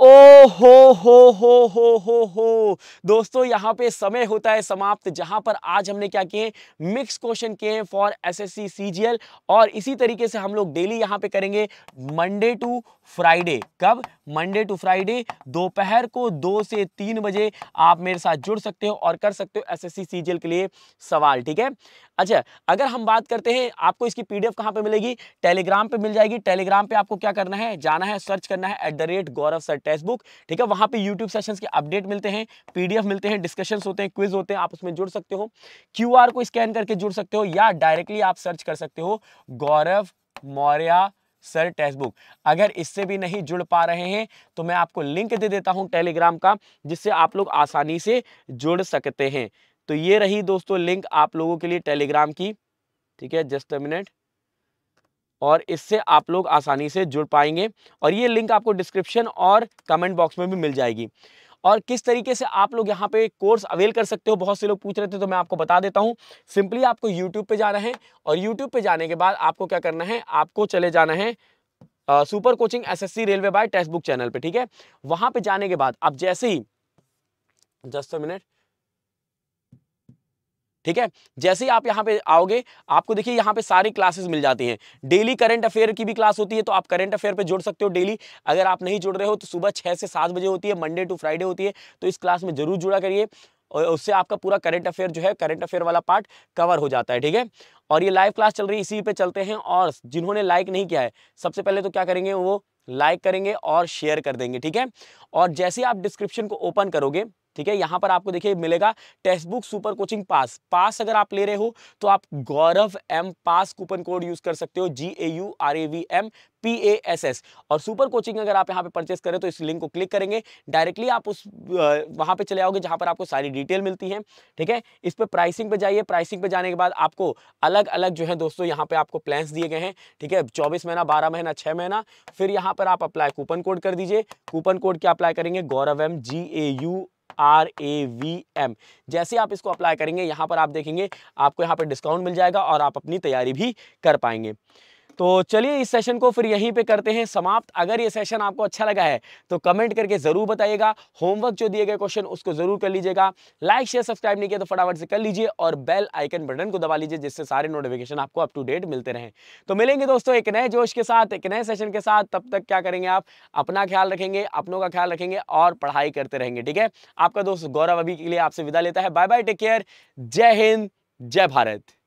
ओ हो हो हो हो हो हो दोस्तों यहाँ पे समय होता है समाप्त जहाँ पर आज हमने क्या किए मिक्स क्वेश्चन किए फॉर एसएससी सीजीएल और इसी तरीके से हम लोग डेली यहाँ पे करेंगे मंडे टू फ्राइडे कब मंडे टू फ्राइडे दोपहर को दो से तीन बजे आप मेरे साथ जुड़ सकते हो और कर सकते हो एसएससी सीजीएल के लिए सवाल ठीक है अच्छा अगर हम बात करते हैं आपको इसकी पीडीएफ कहाँ पे मिलेगी टेलीग्राम पर मिल जाएगी टेलीग्राम पे आपको क्या करना है जाना है सर्च करना है at the rate Gaurav sir text book ठीक है वहां पे यूट्यूब सेशंस के अपडेट मिलते हैं पीडीएफ मिलते हैं डिस्कशन होते हैं क्विज होते हैं आप उसमें जुड़ सकते हो क्यू को स्कैन करके जुड़ सकते हो या डायरेक्टली आप सर्च कर सकते हो Gaurav Maurya sir text book अगर इससे भी नहीं जुड़ पा रहे हैं तो मैं आपको लिंक दे देता हूं टेलीग्राम का जिससे आप लोग आसानी से जुड़ सकते हैं तो ये रही दोस्तों लिंक आप लोगों के लिए टेलीग्राम की ठीक है जस्ट अ मिनट और इससे आप लोग आसानी से जुड़ पाएंगे और ये लिंक आपको डिस्क्रिप्शन और कमेंट बॉक्स में भी मिल जाएगी और किस तरीके से आप लोग यहाँ पे कोर्स अवेल कर सकते हो बहुत से लोग पूछ रहे थे तो मैं आपको बता देता हूँ सिंपली आपको यूट्यूब पे जाना है और यूट्यूब पे जाने के बाद आपको क्या करना है आपको चले जाना है आ, super coaching SSC railway by text book channel पे ठीक है वहाँ पे जाने के बाद आप जैसे ही जस्ट अ मिनट ठीक है जैसे ही आप यहाँ पे आओगे आपको देखिए यहाँ पे सारी क्लासेस मिल जाती हैं डेली करंट अफेयर की भी क्लास होती है तो आप करंट अफेयर पे जुड़ सकते हो डेली अगर आप नहीं जुड़ रहे हो तो सुबह छः से सात बजे होती है मंडे टू फ्राइडे होती है तो इस क्लास में जरूर जुड़ा करिए और उससे आपका पूरा करंट अफेयर जो है करंट अफेयर वाला पार्ट कवर हो जाता है ठीक है और ये लाइव क्लास चल रही है इसी पे चलते हैं और जिन्होंने लाइक नहीं किया है सबसे पहले तो क्या करेंगे वो लाइक करेंगे और शेयर कर देंगे ठीक है और जैसे आप डिस्क्रिप्शन को ओपन करोगे ठीक है यहां पर आपको देखिए मिलेगा text book super coaching pass pass अगर आप ले रहे हो तो आप Gaurav M pass coupon code use कर सकते हो G A U R A V M P A S S और सुपर कोचिंग अगर आप यहाँ पे परचेस करें तो इस लिंक को क्लिक करेंगे डायरेक्टली आप उस वहाँ पे चले आओगे जहाँ पर आपको सारी डिटेल मिलती है ठीक है इस पर प्राइसिंग पे जाइए प्राइसिंग पे जाने के बाद आपको अलग अलग जो है दोस्तों यहाँ पे आपको प्लान्स दिए गए हैं ठीक है चौबीस महीना बारह महीना छः महीना फिर यहाँ पर आप अप्लाई कूपन कोड कर दीजिए कूपन कोड क्या अप्लाई करेंगे Gaurav M G A U R A V M जैसे आप इसको अप्लाई करेंगे यहाँ पर आप देखेंगे आपको यहाँ पर डिस्काउंट मिल जाएगा और आप अपनी तैयारी भी कर पाएंगे तो चलिए इस सेशन को फिर यहीं पे करते हैं समाप्त अगर ये सेशन आपको अच्छा लगा है तो कमेंट करके ज़रूर बताइएगा होमवर्क जो दिए गए क्वेश्चन उसको ज़रूर कर लीजिएगा लाइक शेयर सब्सक्राइब नहीं किया तो फटाफट से कर लीजिए और बेल आइकन बटन को दबा लीजिए जिससे सारे नोटिफिकेशन आपको अप टू डेट मिलते रहे तो मिलेंगे दोस्तों एक नए जोश के साथ एक नए सेशन के साथ तब तक क्या करेंगे आप अपना ख्याल रखेंगे अपनों का ख्याल रखेंगे और पढ़ाई करते रहेंगे ठीक है आपका दोस्त गौरव अभी के लिए आपसे विदा लेता है बाय बाय टेक केयर जय हिंद जय भारत